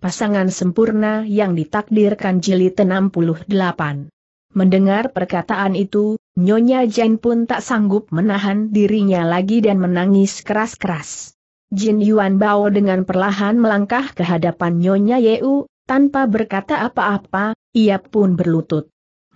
pasangan sempurna yang ditakdirkan jeli 68. Mendengar perkataan itu, Nyonya Jin pun tak sanggup menahan dirinya lagi dan menangis keras-keras. Jin Yuan Bao dengan perlahan melangkah ke hadapan Nyonya Yeu, tanpa berkata apa-apa, ia pun berlutut.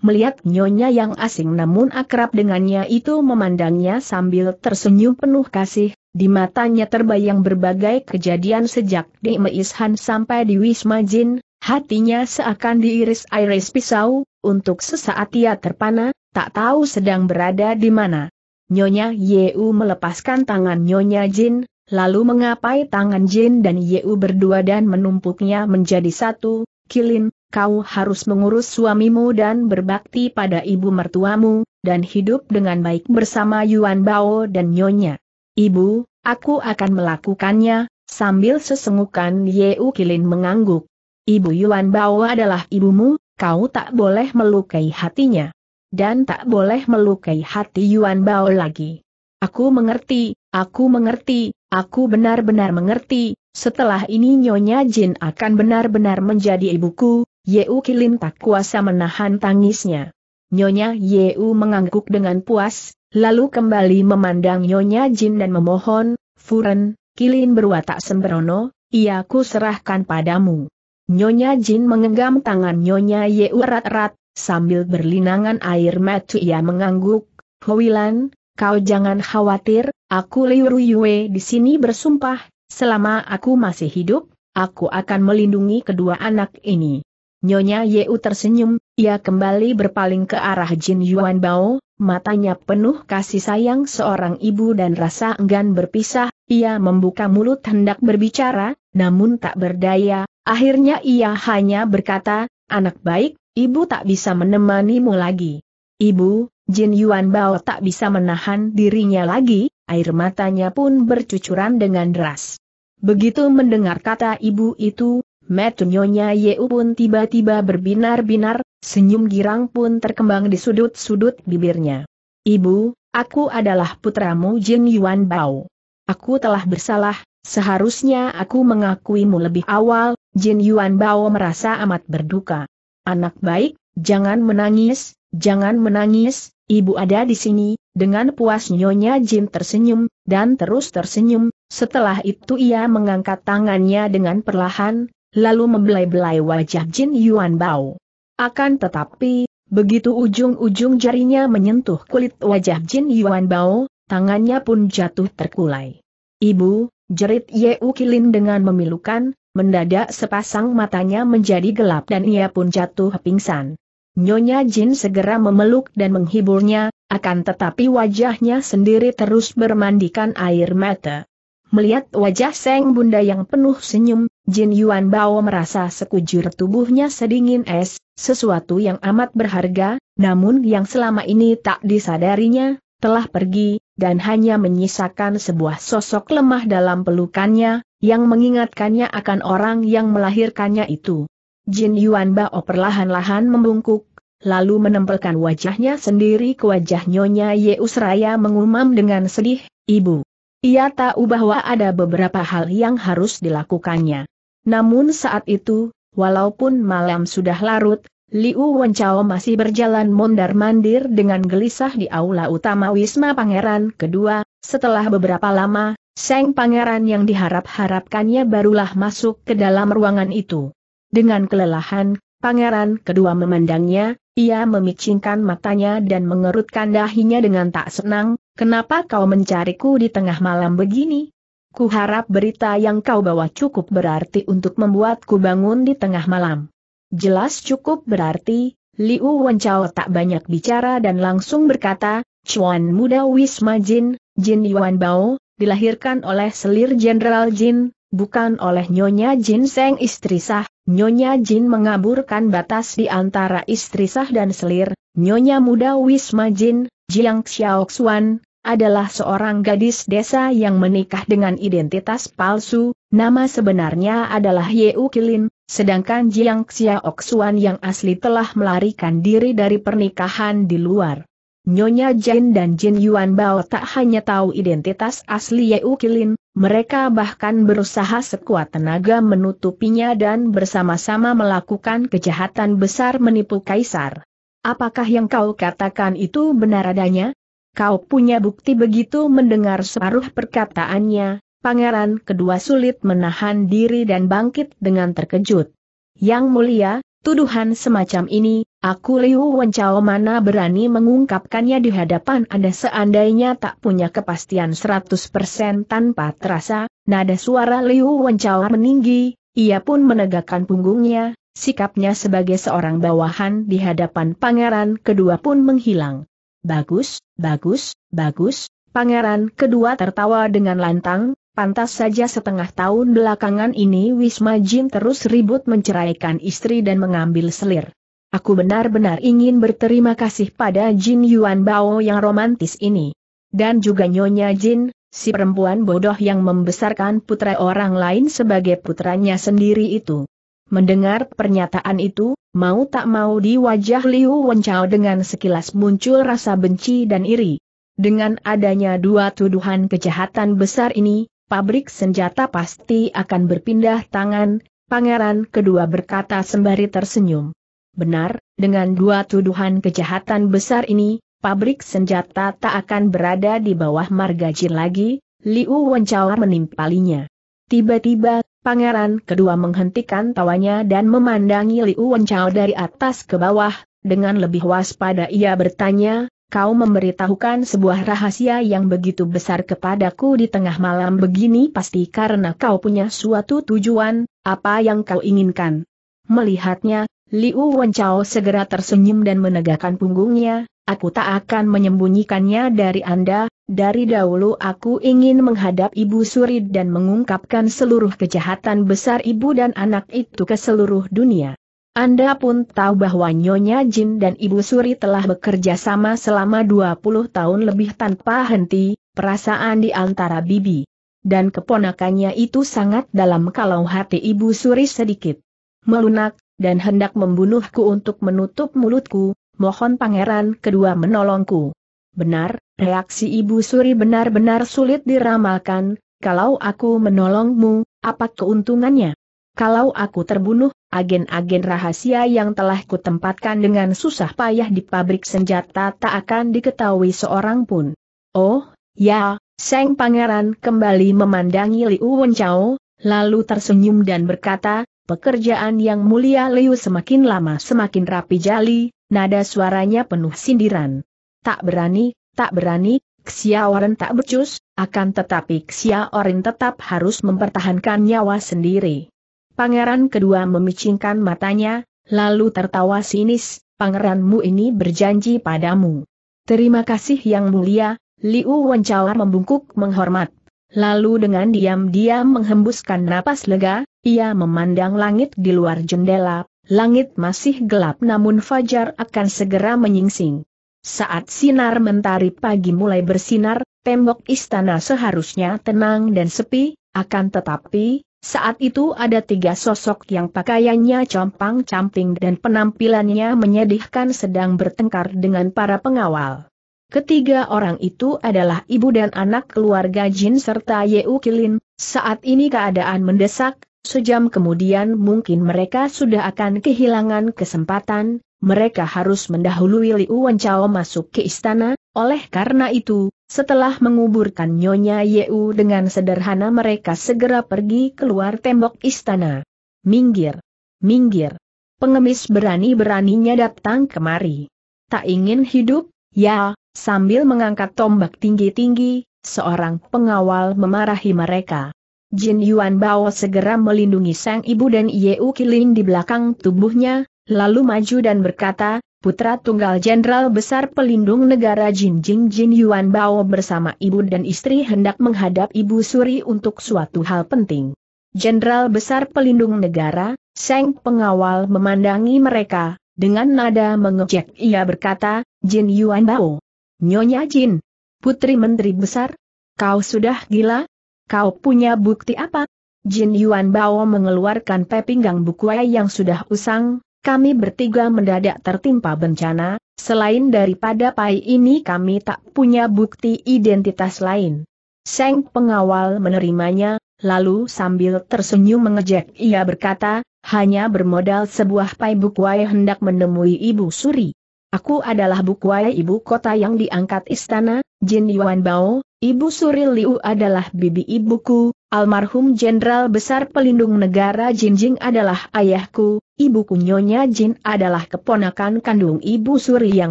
Melihat Nyonya yang asing namun akrab dengannya itu memandangnya sambil tersenyum penuh kasih, di matanya terbayang berbagai kejadian sejak di Meishan sampai di Wisma Jin, hatinya seakan diiris-iris pisau, untuk sesaat ia terpana, tak tahu sedang berada di mana. Nyonya Yeu melepaskan tangan Nyonya Jin, lalu mengapai tangan Jin dan Yeu berdua dan menumpuknya menjadi satu, Kilin, kau harus mengurus suamimu dan berbakti pada ibu mertuamu, dan hidup dengan baik bersama Yuan Bao dan Nyonya. Ibu, aku akan melakukannya, sambil sesengukan Yeu Kilin mengangguk. Ibu Yuan Bao adalah ibumu, kau tak boleh melukai hatinya. Dan tak boleh melukai hati Yuan Bao lagi. Aku mengerti, aku mengerti, aku benar-benar mengerti, setelah ini Nyonya Jin akan benar-benar menjadi ibuku, Yeu Kilin tak kuasa menahan tangisnya. Nyonya Yeu mengangguk dengan puas, lalu kembali memandang Nyonya Jin dan memohon, Furen, Kilin berwatak sembrono, ia ku serahkan padamu. Nyonya Jin mengenggam tangan Nyonya Ye erat-erat, sambil berlinangan air mata ia mengangguk, Hoilan, kau jangan khawatir, aku Liu Yue di sini bersumpah, selama aku masih hidup, aku akan melindungi kedua anak ini. Nyonya Yeu tersenyum, ia kembali berpaling ke arah Jin Yuan Bao, matanya penuh kasih sayang seorang ibu dan rasa enggan berpisah, ia membuka mulut hendak berbicara, namun tak berdaya, akhirnya ia hanya berkata, anak baik, ibu tak bisa menemanimu lagi. Ibu, Jin Yuan Bao tak bisa menahan dirinya lagi, air matanya pun bercucuran dengan deras. Begitu mendengar kata ibu itu, Metunyonya Yeu pun tiba-tiba berbinar-binar, senyum girang pun terkembang di sudut-sudut bibirnya. Ibu, aku adalah putramu Jin Yuan Bao. Aku telah bersalah, seharusnya aku mengakuimu lebih awal, Jin Yuan Bao merasa amat berduka. Anak baik, jangan menangis, jangan menangis, ibu ada di sini, dengan puas Nyonya Jin tersenyum, dan terus tersenyum, setelah itu ia mengangkat tangannya dengan perlahan, lalu membelai-belai wajah Jin Yuan Bao. Akan tetapi, begitu ujung-ujung jarinya menyentuh kulit wajah Jin Yuan Bao, tangannya pun jatuh terkulai. Ibu, jerit Ye Kilin dengan memilukan, mendadak sepasang matanya menjadi gelap dan ia pun jatuh pingsan. Nyonya Jin segera memeluk dan menghiburnya, akan tetapi wajahnya sendiri terus bermandikan air mata. Melihat wajah Seng Bunda yang penuh senyum, Jin Yuan Bao merasa sekujur tubuhnya sedingin es, sesuatu yang amat berharga, namun yang selama ini tak disadarinya, telah pergi, dan hanya menyisakan sebuah sosok lemah dalam pelukannya, yang mengingatkannya akan orang yang melahirkannya itu. Jin Yuan Bao perlahan-lahan membungkuk, lalu menempelkan wajahnya sendiri ke wajah Nyonya Ye Yeusraya mengumam dengan sedih, Ibu. Ia tahu bahwa ada beberapa hal yang harus dilakukannya. Namun saat itu, walaupun malam sudah larut, Liu Wencao masih berjalan mondar-mandir dengan gelisah di aula utama Wisma Pangeran kedua, setelah beberapa lama, Seng Pangeran yang diharap-harapkannya barulah masuk ke dalam ruangan itu. Dengan kelelahan, Pangeran kedua memandangnya, ia memicingkan matanya dan mengerutkan dahinya dengan tak senang, kenapa kau mencariku di tengah malam begini? kuharap berita yang kau bawa cukup berarti untuk membuatku bangun di tengah malam. Jelas cukup berarti, Liu Wenchao tak banyak bicara dan langsung berkata, Chuan muda Wisma Jin, Jin Yuan Bao, dilahirkan oleh selir Jenderal Jin, bukan oleh Nyonya Jin Seng istri sah, Nyonya Jin mengaburkan batas di antara istri sah dan selir, Nyonya muda Wisma Jin, Jiang Xiao Xuan, adalah seorang gadis desa yang menikah dengan identitas palsu, nama sebenarnya adalah Ye Ukilin, sedangkan Jiang Xiaoxuan yang asli telah melarikan diri dari pernikahan di luar. Nyonya Jin dan Jin Yuan Bao tak hanya tahu identitas asli Ye Ukilin, mereka bahkan berusaha sekuat tenaga menutupinya dan bersama-sama melakukan kejahatan besar menipu Kaisar. Apakah yang kau katakan itu benar adanya? Kau punya bukti begitu mendengar separuh perkataannya, pangeran kedua sulit menahan diri dan bangkit dengan terkejut. Yang mulia, tuduhan semacam ini, aku Liu Wencao mana berani mengungkapkannya di hadapan Anda seandainya tak punya kepastian 100% tanpa terasa, nada suara Liu Wencao meninggi, ia pun menegakkan punggungnya, sikapnya sebagai seorang bawahan di hadapan pangeran kedua pun menghilang. Bagus, Bagus, bagus, pangeran kedua tertawa dengan lantang, pantas saja setengah tahun belakangan ini Wisma Jin terus ribut menceraikan istri dan mengambil selir. Aku benar-benar ingin berterima kasih pada Jin Yuan Bao yang romantis ini. Dan juga Nyonya Jin, si perempuan bodoh yang membesarkan putra orang lain sebagai putranya sendiri itu. Mendengar pernyataan itu, mau tak mau di wajah Liu Wenchao dengan sekilas muncul rasa benci dan iri. Dengan adanya dua tuduhan kejahatan besar ini, pabrik senjata pasti akan berpindah tangan, pangeran kedua berkata sembari tersenyum. Benar, dengan dua tuduhan kejahatan besar ini, pabrik senjata tak akan berada di bawah marga Jin lagi, Liu Wenchao menimpalinya. Tiba-tiba, Pangeran kedua menghentikan tawanya dan memandangi Liu Wenchao dari atas ke bawah, dengan lebih waspada ia bertanya, kau memberitahukan sebuah rahasia yang begitu besar kepadaku di tengah malam begini pasti karena kau punya suatu tujuan, apa yang kau inginkan. Melihatnya, Liu Wenchao segera tersenyum dan menegakkan punggungnya, aku tak akan menyembunyikannya dari Anda, dari dahulu aku ingin menghadap Ibu Surid dan mengungkapkan seluruh kejahatan besar ibu dan anak itu ke seluruh dunia. Anda pun tahu bahwa Nyonya Jin dan Ibu Suri telah bekerja sama selama 20 tahun lebih tanpa henti, perasaan di antara bibi dan keponakannya itu sangat dalam kalau hati Ibu Suri sedikit melunak, dan hendak membunuhku untuk menutup mulutku, mohon pangeran kedua menolongku. Benar, reaksi ibu suri benar-benar sulit diramalkan, kalau aku menolongmu, apa keuntungannya? Kalau aku terbunuh, agen-agen rahasia yang telah kutempatkan dengan susah payah di pabrik senjata tak akan diketahui seorang pun. Oh, ya, Seng Pangeran kembali memandangi Liu Wenchao, lalu tersenyum dan berkata, Pekerjaan yang mulia Liu semakin lama semakin rapi jali, nada suaranya penuh sindiran. Tak berani, tak berani, Xiaoren tak becus, akan tetapi Xiaoren tetap harus mempertahankan nyawa sendiri. Pangeran kedua memicingkan matanya, lalu tertawa sinis, pangeranmu ini berjanji padamu. Terima kasih yang mulia, Liu Wencawar membungkuk menghormat Lalu dengan diam-diam menghembuskan napas lega, ia memandang langit di luar jendela, langit masih gelap namun fajar akan segera menyingsing. Saat sinar mentari pagi mulai bersinar, tembok istana seharusnya tenang dan sepi, akan tetapi, saat itu ada tiga sosok yang pakaiannya compang-camping dan penampilannya menyedihkan sedang bertengkar dengan para pengawal. Ketiga orang itu adalah ibu dan anak keluarga Jin serta Yeu Kilin, saat ini keadaan mendesak, sejam kemudian mungkin mereka sudah akan kehilangan kesempatan, mereka harus mendahului Liu Wencao masuk ke istana, oleh karena itu, setelah menguburkan Nyonya Yeu dengan sederhana mereka segera pergi keluar tembok istana. Minggir! Minggir! Pengemis berani-beraninya datang kemari. Tak ingin hidup, ya, Sambil mengangkat tombak tinggi-tinggi, seorang pengawal memarahi mereka. Jin Yuan Bao segera melindungi sang ibu dan Yeu Kilin di belakang tubuhnya, lalu maju dan berkata, Putra Tunggal Jenderal Besar Pelindung Negara Jin Jing Jin Yuan Bao bersama ibu dan istri hendak menghadap Ibu Suri untuk suatu hal penting. Jenderal Besar Pelindung Negara, Seng Pengawal memandangi mereka, dengan nada mengejek ia berkata, Jin Yuan Bao, Nyonya Jin, putri menteri besar, kau sudah gila? Kau punya bukti apa? Jin Yuan Bao mengeluarkan pepinggang bukuai yang sudah usang, kami bertiga mendadak tertimpa bencana, selain daripada pai ini kami tak punya bukti identitas lain. Seng pengawal menerimanya, lalu sambil tersenyum mengejek ia berkata, hanya bermodal sebuah pai bukuai hendak menemui ibu suri. Aku adalah bukuai ibu kota yang diangkat istana, Jin Yuan Bao, ibu Suril Liu adalah bibi ibuku, almarhum Jenderal Besar Pelindung Negara Jin Jing adalah ayahku, ibuku Nyonya Jin adalah keponakan kandung ibu Suri yang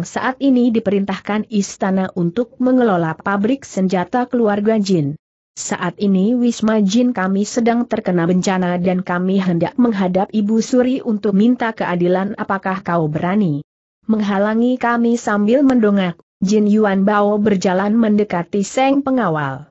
saat ini diperintahkan istana untuk mengelola pabrik senjata keluarga Jin. Saat ini Wisma Jin kami sedang terkena bencana dan kami hendak menghadap Ibu Suri untuk minta keadilan apakah kau berani menghalangi kami sambil mendongak. Jin Yuan Bao berjalan mendekati Seng Pengawal.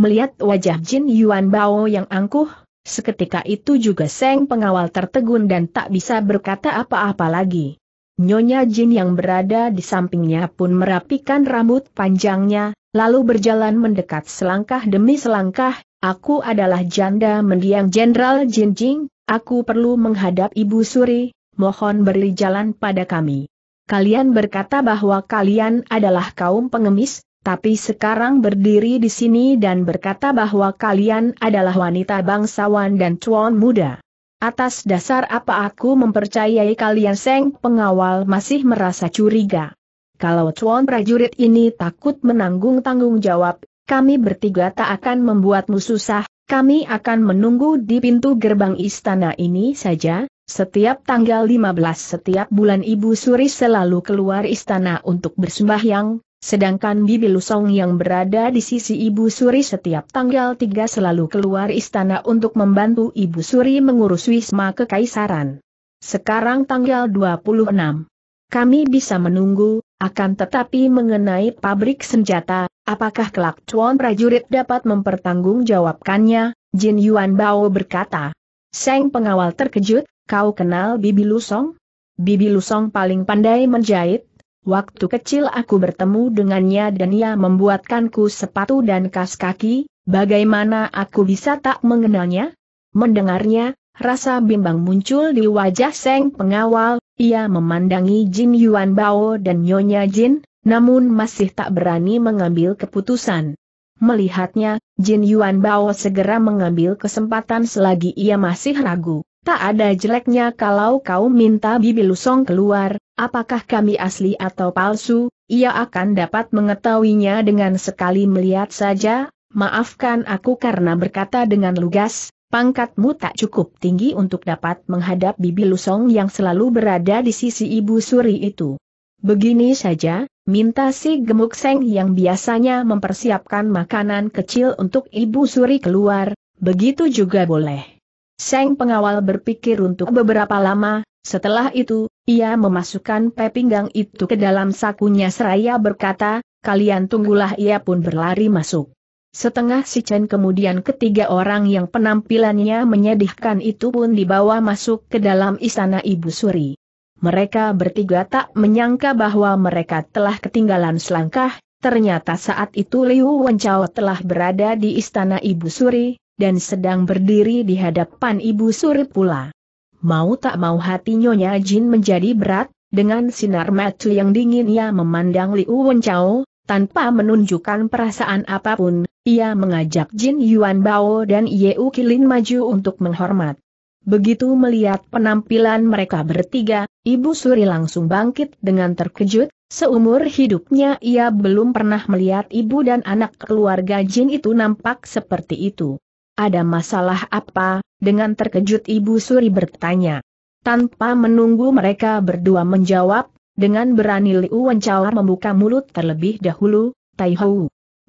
Melihat wajah Jin Yuan Bao yang angkuh, seketika itu juga Seng Pengawal tertegun dan tak bisa berkata apa-apa lagi. Nyonya Jin yang berada di sampingnya pun merapikan rambut panjangnya, lalu berjalan mendekat selangkah demi selangkah, aku adalah janda mendiang Jenderal Jin Jing, aku perlu menghadap Ibu Suri, mohon beri jalan pada kami kalian berkata bahwa kalian adalah kaum pengemis, tapi sekarang berdiri di sini dan berkata bahwa kalian adalah wanita bangsawan dan cuan muda. Atas dasar apa aku mempercayai kalian Seng pengawal masih merasa curiga. Kalau cuan prajurit ini takut menanggung tanggung jawab, kami bertiga tak akan membuatmu susah, kami akan menunggu di pintu gerbang istana ini saja, setiap tanggal 15 setiap bulan Ibu Suri selalu keluar istana untuk bersembahyang, sedangkan Bibi Lusong yang berada di sisi Ibu Suri setiap tanggal 3 selalu keluar istana untuk membantu Ibu Suri mengurus Wisma Kekaisaran. Sekarang tanggal 26. Kami bisa menunggu, akan tetapi mengenai pabrik senjata, Apakah kelak Chuan prajurit dapat mempertanggungjawabkannya? Jin Yuan Bao berkata. Seng pengawal terkejut, kau kenal Bibi Lusong? Bibi Lusong paling pandai menjahit. Waktu kecil aku bertemu dengannya dan ia membuatkanku sepatu dan kas kaki, bagaimana aku bisa tak mengenalnya? Mendengarnya, rasa bimbang muncul di wajah Seng pengawal, ia memandangi Jin Yuan Bao dan Nyonya Jin, namun masih tak berani mengambil keputusan. Melihatnya, Jin Yuan Bao segera mengambil kesempatan selagi ia masih ragu. Tak ada jeleknya kalau kau minta Bibi Lusong keluar, apakah kami asli atau palsu, ia akan dapat mengetahuinya dengan sekali melihat saja, maafkan aku karena berkata dengan lugas, pangkatmu tak cukup tinggi untuk dapat menghadap Bibi Lusong yang selalu berada di sisi ibu suri itu. Begini saja, Minta si gemuk Seng yang biasanya mempersiapkan makanan kecil untuk ibu suri keluar, begitu juga boleh. Seng pengawal berpikir untuk beberapa lama, setelah itu, ia memasukkan pe pinggang itu ke dalam sakunya seraya berkata, kalian tunggulah ia pun berlari masuk. Setengah si Chen kemudian ketiga orang yang penampilannya menyedihkan itu pun dibawa masuk ke dalam istana Ibu Suri mereka bertiga tak menyangka bahwa mereka telah ketinggalan selangkah, ternyata saat itu Liu Wencao telah berada di istana Ibu Suri, dan sedang berdiri di hadapan Ibu Suri pula. Mau tak mau hati Nyonya Jin menjadi berat, dengan sinar mata yang dingin ia memandang Liu Wencao, tanpa menunjukkan perasaan apapun, ia mengajak Jin Yuan Bao dan Ye Kilin maju untuk menghormat. Begitu melihat penampilan mereka bertiga, Ibu Suri langsung bangkit dengan terkejut, seumur hidupnya ia belum pernah melihat ibu dan anak keluarga Jin itu nampak seperti itu. Ada masalah apa? Dengan terkejut Ibu Suri bertanya. Tanpa menunggu mereka berdua menjawab, dengan berani Liu Wencawa membuka mulut terlebih dahulu, Tai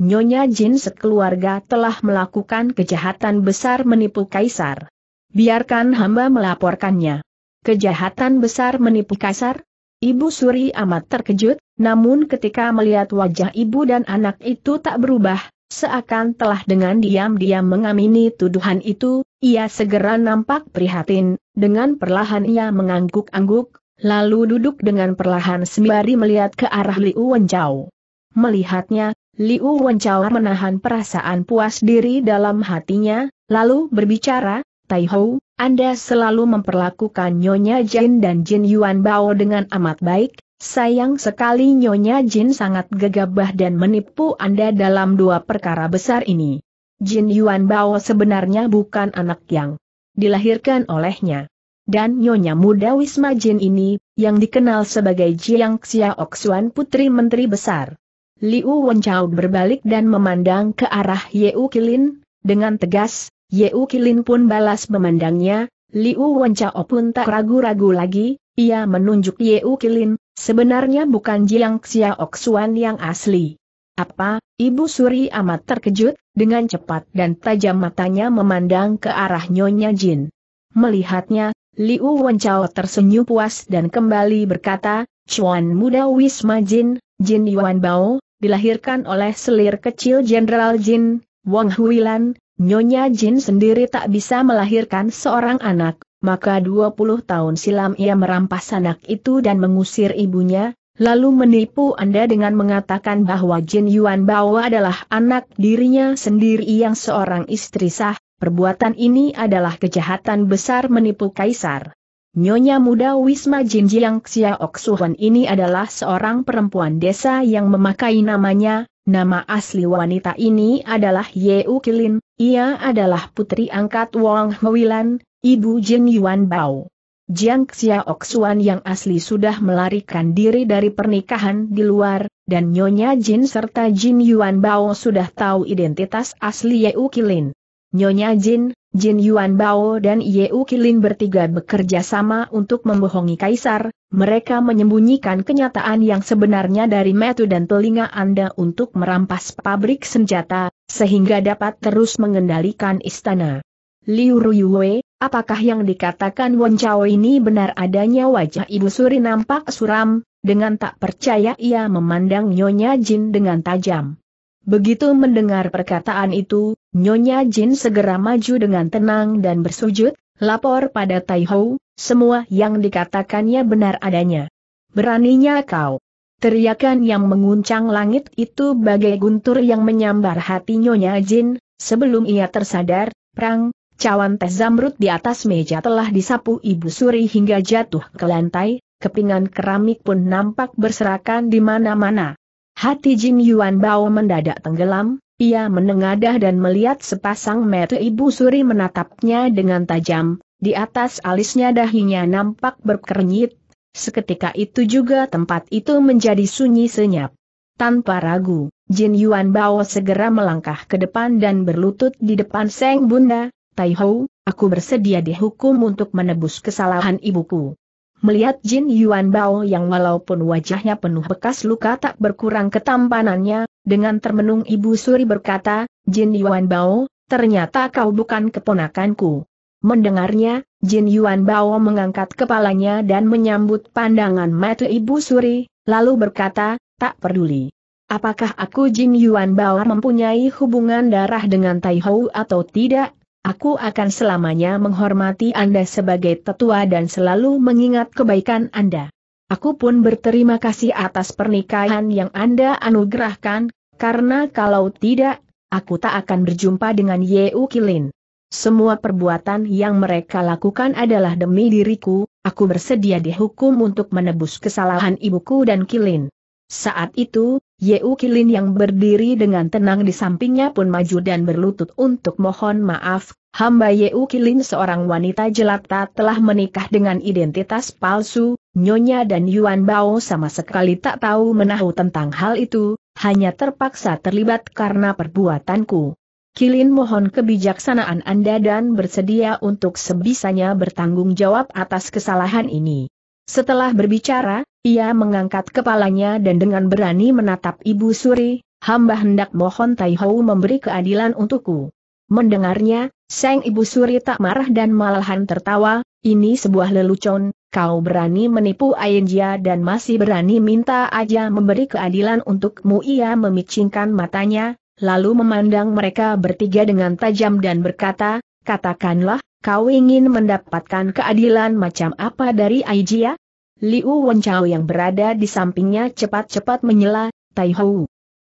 Nyonya Jin sekeluarga telah melakukan kejahatan besar menipu Kaisar. Biarkan hamba melaporkannya. Kejahatan besar menipu kasar? Ibu Suri amat terkejut, namun ketika melihat wajah ibu dan anak itu tak berubah, seakan telah dengan diam-diam mengamini tuduhan itu, ia segera nampak prihatin, dengan perlahan ia mengangguk-angguk, lalu duduk dengan perlahan sembari melihat ke arah Liu Wenjau. Melihatnya, Liu Wenjau menahan perasaan puas diri dalam hatinya, lalu berbicara, Taiho, Anda selalu memperlakukan Nyonya Jin dan Jin Yuan Bao dengan amat baik, sayang sekali Nyonya Jin sangat gegabah dan menipu Anda dalam dua perkara besar ini. Jin Yuan Bao sebenarnya bukan anak yang dilahirkan olehnya. Dan Nyonya muda Wisma Jin ini, yang dikenal sebagai Jiang Xiao Xuan Putri Menteri Besar. Liu Wenchao berbalik dan memandang ke arah Yeu Kilin, dengan tegas, Yeu Kilin pun balas memandangnya, Liu Wenchao pun tak ragu-ragu lagi, ia menunjuk Yeu Kilin, sebenarnya bukan Jiang Xiaok yang asli. Apa, Ibu Suri amat terkejut, dengan cepat dan tajam matanya memandang ke arah Nyonya Jin. Melihatnya, Liu Wencao tersenyum puas dan kembali berkata, Chuan muda Wisma Jin, Jin Yuan Bao, dilahirkan oleh selir kecil Jenderal Jin, Wang Huilan, Nyonya Jin sendiri tak bisa melahirkan seorang anak, maka 20 tahun silam ia merampas anak itu dan mengusir ibunya, lalu menipu Anda dengan mengatakan bahwa Jin Yuan Bao adalah anak dirinya sendiri yang seorang istri sah, perbuatan ini adalah kejahatan besar menipu Kaisar. Nyonya muda Wisma Jin Jiang Xiaok ini adalah seorang perempuan desa yang memakai namanya, Nama asli wanita ini adalah Ye Ukilin, ia adalah putri angkat Wang Huilan, ibu Jin Yuan Bao. Jiang Xiaok yang asli sudah melarikan diri dari pernikahan di luar, dan Nyonya Jin serta Jin Yuan Bao sudah tahu identitas asli Ye Ukilin. Nyonya Jin, Jin Yuan Bao dan U Kilin bertiga bekerja sama untuk membohongi Kaisar, mereka menyembunyikan kenyataan yang sebenarnya dari metu dan telinga Anda untuk merampas pabrik senjata, sehingga dapat terus mengendalikan istana. Liu Ruyue, apakah yang dikatakan Won Chao ini benar adanya wajah Ibu Suri nampak suram, dengan tak percaya ia memandang Nyonya Jin dengan tajam. Begitu mendengar perkataan itu, Nyonya Jin segera maju dengan tenang dan bersujud, lapor pada Tai Hou, semua yang dikatakannya benar adanya. Beraninya kau. Teriakan yang menguncang langit itu bagai guntur yang menyambar hati Nyonya Jin, sebelum ia tersadar, perang, cawan teh zamrud di atas meja telah disapu ibu suri hingga jatuh ke lantai, kepingan keramik pun nampak berserakan di mana-mana. Hati Jin Yuan Bao mendadak tenggelam, ia menengadah dan melihat sepasang mata ibu suri menatapnya dengan tajam, di atas alisnya dahinya nampak berkernyit, seketika itu juga tempat itu menjadi sunyi senyap. Tanpa ragu, Jin Yuan Bao segera melangkah ke depan dan berlutut di depan Seng Bunda, Tai aku bersedia dihukum untuk menebus kesalahan ibuku melihat Jin Yuan Bao yang walaupun wajahnya penuh bekas luka tak berkurang ketampanannya, dengan termenung Ibu Suri berkata, Jin Yuan Bao, ternyata kau bukan keponakanku. Mendengarnya, Jin Yuan Bao mengangkat kepalanya dan menyambut pandangan mata Ibu Suri, lalu berkata, tak peduli. Apakah aku Jin Yuan Bao mempunyai hubungan darah dengan Tai Hou atau tidak, Aku akan selamanya menghormati Anda sebagai tetua dan selalu mengingat kebaikan Anda. Aku pun berterima kasih atas pernikahan yang Anda anugerahkan, karena kalau tidak, aku tak akan berjumpa dengan Yeu Kilin. Semua perbuatan yang mereka lakukan adalah demi diriku, aku bersedia dihukum untuk menebus kesalahan ibuku dan Kilin. Saat itu, Yeu Kilin yang berdiri dengan tenang di sampingnya pun maju dan berlutut untuk mohon maaf, hamba Yeu Kilin seorang wanita jelata telah menikah dengan identitas palsu, Nyonya dan Yuan Bao sama sekali tak tahu menahu tentang hal itu, hanya terpaksa terlibat karena perbuatanku. Kilin mohon kebijaksanaan Anda dan bersedia untuk sebisanya bertanggung jawab atas kesalahan ini. Setelah berbicara, ia mengangkat kepalanya dan dengan berani menatap Ibu Suri, hamba hendak mohon Tai memberi keadilan untukku. Mendengarnya, Seng Ibu Suri tak marah dan malahan tertawa, ini sebuah lelucon, kau berani menipu Ayenjia dan masih berani minta aja memberi keadilan untukmu. Ia memicingkan matanya, lalu memandang mereka bertiga dengan tajam dan berkata, katakanlah, Kau ingin mendapatkan keadilan macam apa dari Aijia? Liu Wenchao yang berada di sampingnya cepat-cepat menyela, Tai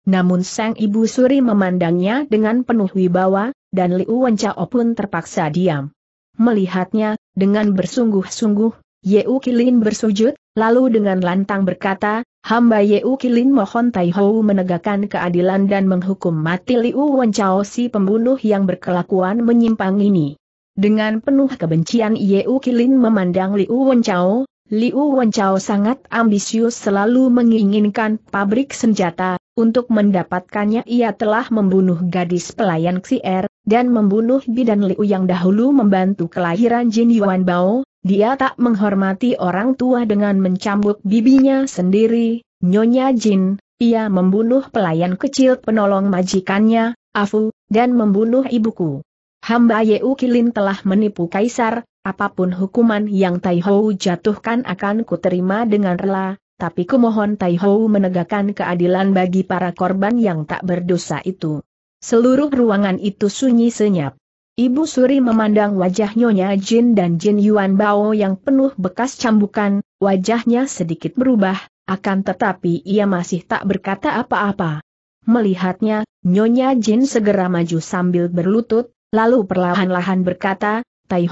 Namun sang ibu suri memandangnya dengan penuh wibawa, dan Liu Wenchao pun terpaksa diam. Melihatnya, dengan bersungguh-sungguh, Yeu Kilin bersujud, lalu dengan lantang berkata, hamba Yeu Kilin mohon Tai menegakkan keadilan dan menghukum mati Liu Wenchao si pembunuh yang berkelakuan menyimpang ini. Dengan penuh kebencian Yeu Kilin memandang Liu Wenchao, Liu Wenchao sangat ambisius selalu menginginkan pabrik senjata, untuk mendapatkannya ia telah membunuh gadis pelayan Xier, dan membunuh bidan Liu yang dahulu membantu kelahiran Jin Yuan Bao, dia tak menghormati orang tua dengan mencambuk bibinya sendiri, Nyonya Jin, ia membunuh pelayan kecil penolong majikannya, Afu, dan membunuh ibuku hamba Yeu Kilin telah menipu Kaisar, apapun hukuman yang Tai jatuhkan akan kuterima dengan rela, tapi kumohon Tai menegakkan keadilan bagi para korban yang tak berdosa itu. Seluruh ruangan itu sunyi senyap. Ibu Suri memandang wajah Nyonya Jin dan Jin Yuan Bao yang penuh bekas cambukan, wajahnya sedikit berubah, akan tetapi ia masih tak berkata apa-apa. Melihatnya, Nyonya Jin segera maju sambil berlutut, lalu perlahan-lahan berkata, Tai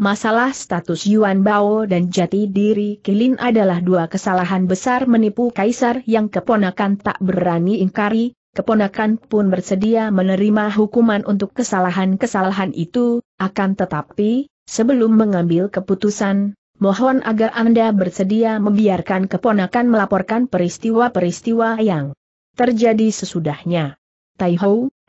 masalah status Yuan Bao dan jati diri Kilin adalah dua kesalahan besar menipu kaisar yang keponakan tak berani ingkari, keponakan pun bersedia menerima hukuman untuk kesalahan-kesalahan itu, akan tetapi, sebelum mengambil keputusan, mohon agar Anda bersedia membiarkan keponakan melaporkan peristiwa-peristiwa yang terjadi sesudahnya. Tai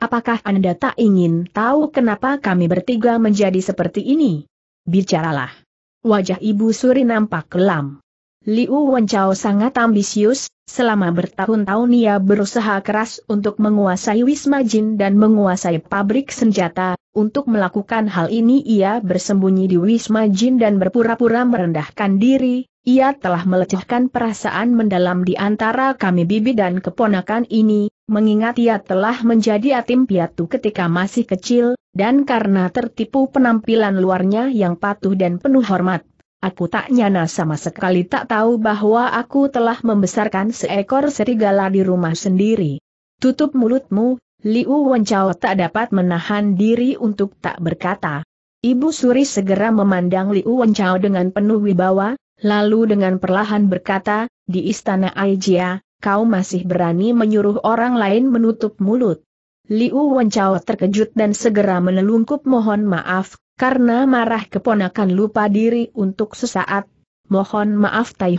Apakah Anda tak ingin tahu kenapa kami bertiga menjadi seperti ini? Bicaralah. Wajah Ibu Suri nampak kelam. Liu Wenchao sangat ambisius, selama bertahun-tahun ia berusaha keras untuk menguasai Wisma Jin dan menguasai pabrik senjata, untuk melakukan hal ini ia bersembunyi di Wisma Jin dan berpura-pura merendahkan diri, ia telah melecehkan perasaan mendalam di antara kami bibi dan keponakan ini, mengingat ia telah menjadi atim piatu ketika masih kecil, dan karena tertipu penampilan luarnya yang patuh dan penuh hormat. Aku tak nyana sama sekali tak tahu bahwa aku telah membesarkan seekor serigala di rumah sendiri. Tutup mulutmu, Liu Wencao tak dapat menahan diri untuk tak berkata. Ibu Suri segera memandang Liu Wencao dengan penuh wibawa, Lalu dengan perlahan berkata, di istana Aijia, kau masih berani menyuruh orang lain menutup mulut. Liu Wenchao terkejut dan segera menelungkup mohon maaf, karena marah keponakan lupa diri untuk sesaat. Mohon maaf Tai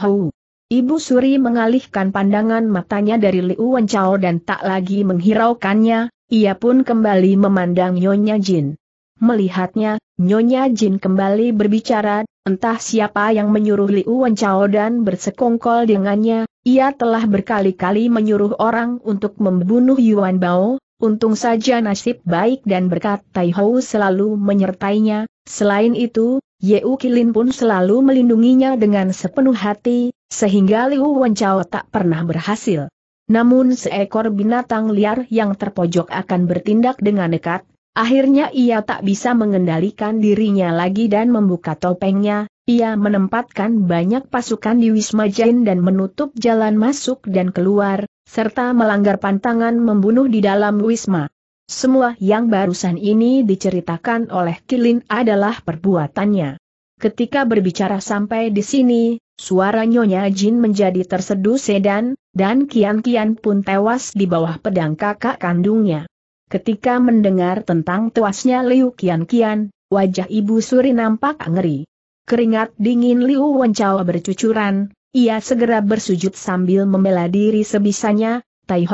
Ibu Suri mengalihkan pandangan matanya dari Liu Wenchao dan tak lagi menghiraukannya, ia pun kembali memandang Nyonya Jin. Melihatnya, Nyonya Jin kembali berbicara, Entah siapa yang menyuruh Liu Chao dan bersekongkol dengannya, ia telah berkali-kali menyuruh orang untuk membunuh Yuan Bao, untung saja nasib baik dan berkat Tai Hou selalu menyertainya, selain itu, Yeu Kilin pun selalu melindunginya dengan sepenuh hati, sehingga Liu Chao tak pernah berhasil. Namun seekor binatang liar yang terpojok akan bertindak dengan nekat, Akhirnya ia tak bisa mengendalikan dirinya lagi dan membuka topengnya, ia menempatkan banyak pasukan di Wisma Jain dan menutup jalan masuk dan keluar, serta melanggar pantangan membunuh di dalam Wisma. Semua yang barusan ini diceritakan oleh Kilin adalah perbuatannya. Ketika berbicara sampai di sini, suara Nyonya Jin menjadi tersedu sedan, dan kian-kian pun tewas di bawah pedang kakak kandungnya. Ketika mendengar tentang tuasnya Liu Kian Kian, wajah Ibu Suri nampak ngeri. Keringat dingin Liu Wencao bercucuran, ia segera bersujud sambil membela diri sebisanya, Tai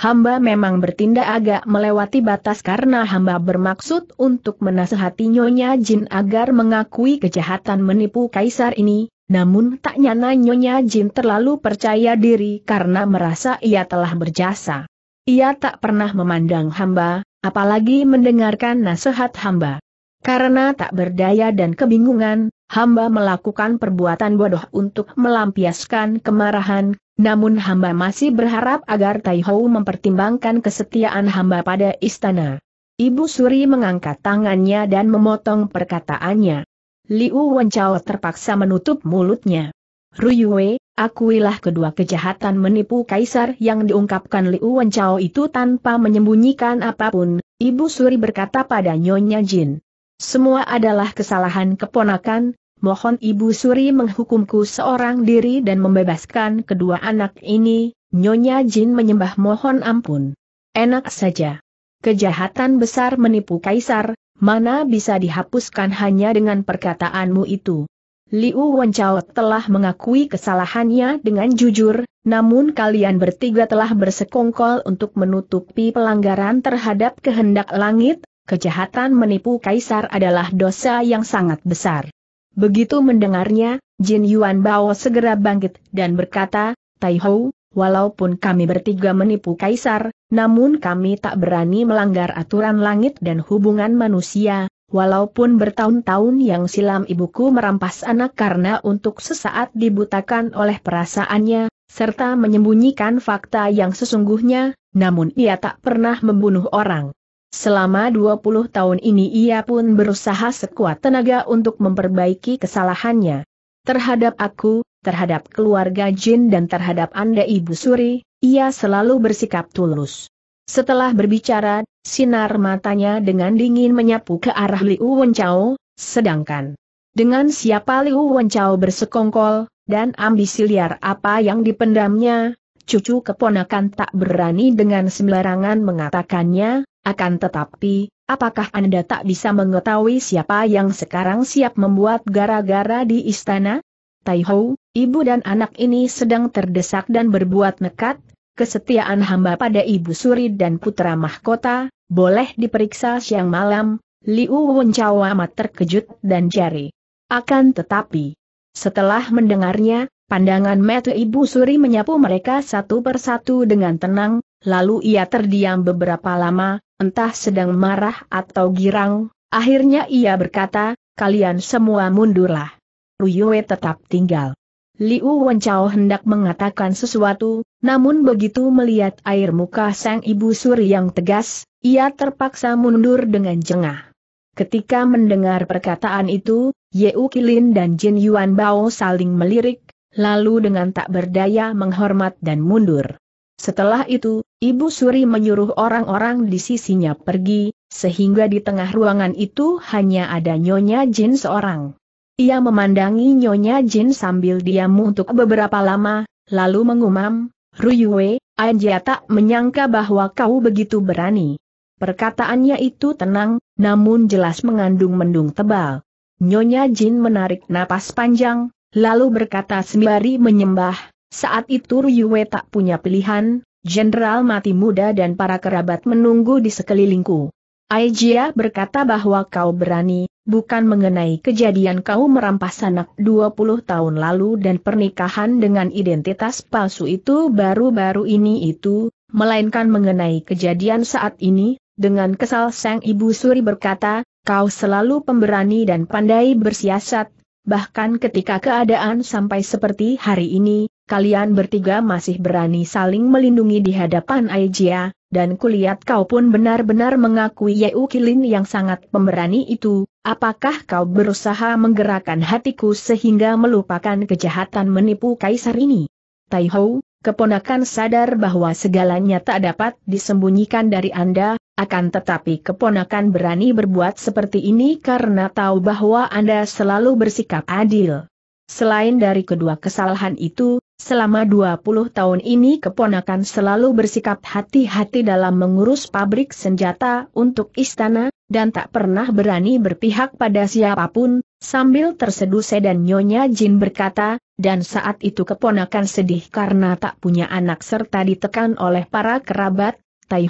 hamba memang bertindak agak melewati batas karena hamba bermaksud untuk menasehati Nyonya Jin agar mengakui kejahatan menipu Kaisar ini, namun tak nyana Nyonya Jin terlalu percaya diri karena merasa ia telah berjasa. Ia tak pernah memandang hamba, apalagi mendengarkan nasihat hamba. Karena tak berdaya dan kebingungan, hamba melakukan perbuatan bodoh untuk melampiaskan kemarahan, namun hamba masih berharap agar Taihou mempertimbangkan kesetiaan hamba pada istana. Ibu Suri mengangkat tangannya dan memotong perkataannya. Liu Wenchao terpaksa menutup mulutnya. Ruyue, Akuilah kedua kejahatan menipu kaisar yang diungkapkan Liu Wenchao itu tanpa menyembunyikan apapun, Ibu Suri berkata pada Nyonya Jin. Semua adalah kesalahan keponakan, mohon Ibu Suri menghukumku seorang diri dan membebaskan kedua anak ini, Nyonya Jin menyembah mohon ampun. Enak saja. Kejahatan besar menipu kaisar, mana bisa dihapuskan hanya dengan perkataanmu itu. Liu Wenchao telah mengakui kesalahannya dengan jujur, namun kalian bertiga telah bersekongkol untuk menutupi pelanggaran terhadap kehendak langit, kejahatan menipu kaisar adalah dosa yang sangat besar. Begitu mendengarnya, Jin Yuan Bao segera bangkit dan berkata, Tai Hou, walaupun kami bertiga menipu kaisar, namun kami tak berani melanggar aturan langit dan hubungan manusia, Walaupun bertahun-tahun yang silam ibuku merampas anak karena untuk sesaat dibutakan oleh perasaannya, serta menyembunyikan fakta yang sesungguhnya, namun ia tak pernah membunuh orang. Selama 20 tahun ini ia pun berusaha sekuat tenaga untuk memperbaiki kesalahannya. Terhadap aku, terhadap keluarga Jin dan terhadap Anda Ibu Suri, ia selalu bersikap tulus. Setelah berbicara, sinar matanya dengan dingin menyapu ke arah Liu Wenchao, sedangkan dengan siapa Liu Wenchao bersekongkol, dan ambisi liar apa yang dipendamnya, cucu keponakan tak berani dengan sembarangan mengatakannya, akan tetapi, apakah Anda tak bisa mengetahui siapa yang sekarang siap membuat gara-gara di istana? Taihou, ibu dan anak ini sedang terdesak dan berbuat nekat, kesetiaan hamba pada Ibu Suri dan Putra Mahkota, boleh diperiksa siang malam, Liu Wencau amat terkejut dan jari. Akan tetapi, setelah mendengarnya, pandangan mata Ibu Suri menyapu mereka satu persatu dengan tenang, lalu ia terdiam beberapa lama, entah sedang marah atau girang, akhirnya ia berkata, kalian semua mundurlah. Ruyue tetap tinggal. Liu Wenchao hendak mengatakan sesuatu, namun begitu melihat air muka sang ibu suri yang tegas, ia terpaksa mundur dengan jengah. Ketika mendengar perkataan itu, Ye Kilin dan Jin Yuan Bao saling melirik, lalu dengan tak berdaya menghormat dan mundur. Setelah itu, Ibu Suri menyuruh orang-orang di sisinya pergi, sehingga di tengah ruangan itu hanya ada Nyonya Jin seorang. Ia memandangi Nyonya Jin sambil diam untuk beberapa lama, lalu mengumam, Ruyue, Anjia tak menyangka bahwa kau begitu berani. Perkataannya itu tenang, namun jelas mengandung mendung tebal. Nyonya Jin menarik napas panjang, lalu berkata sembari menyembah, saat itu Ruyue tak punya pilihan, jenderal mati muda dan para kerabat menunggu di sekelilingku. Aijia berkata bahwa kau berani, bukan mengenai kejadian kau merampas anak 20 tahun lalu dan pernikahan dengan identitas palsu itu baru-baru ini itu, melainkan mengenai kejadian saat ini, dengan kesal sang ibu suri berkata, kau selalu pemberani dan pandai bersiasat, bahkan ketika keadaan sampai seperti hari ini, kalian bertiga masih berani saling melindungi di hadapan Aijia, dan kulihat kau pun benar-benar mengakui Yeu Kilin yang sangat pemberani itu, apakah kau berusaha menggerakkan hatiku sehingga melupakan kejahatan menipu kaisar ini? Tai Hou, keponakan sadar bahwa segalanya tak dapat disembunyikan dari Anda, akan tetapi keponakan berani berbuat seperti ini karena tahu bahwa Anda selalu bersikap adil selain dari kedua kesalahan itu, selama 20 tahun ini keponakan selalu bersikap hati-hati dalam mengurus pabrik senjata untuk istana, dan tak pernah berani berpihak pada siapapun, sambil terseduh sedan Nyonya Jin berkata, dan saat itu keponakan sedih karena tak punya anak serta ditekan oleh para kerabat, Tai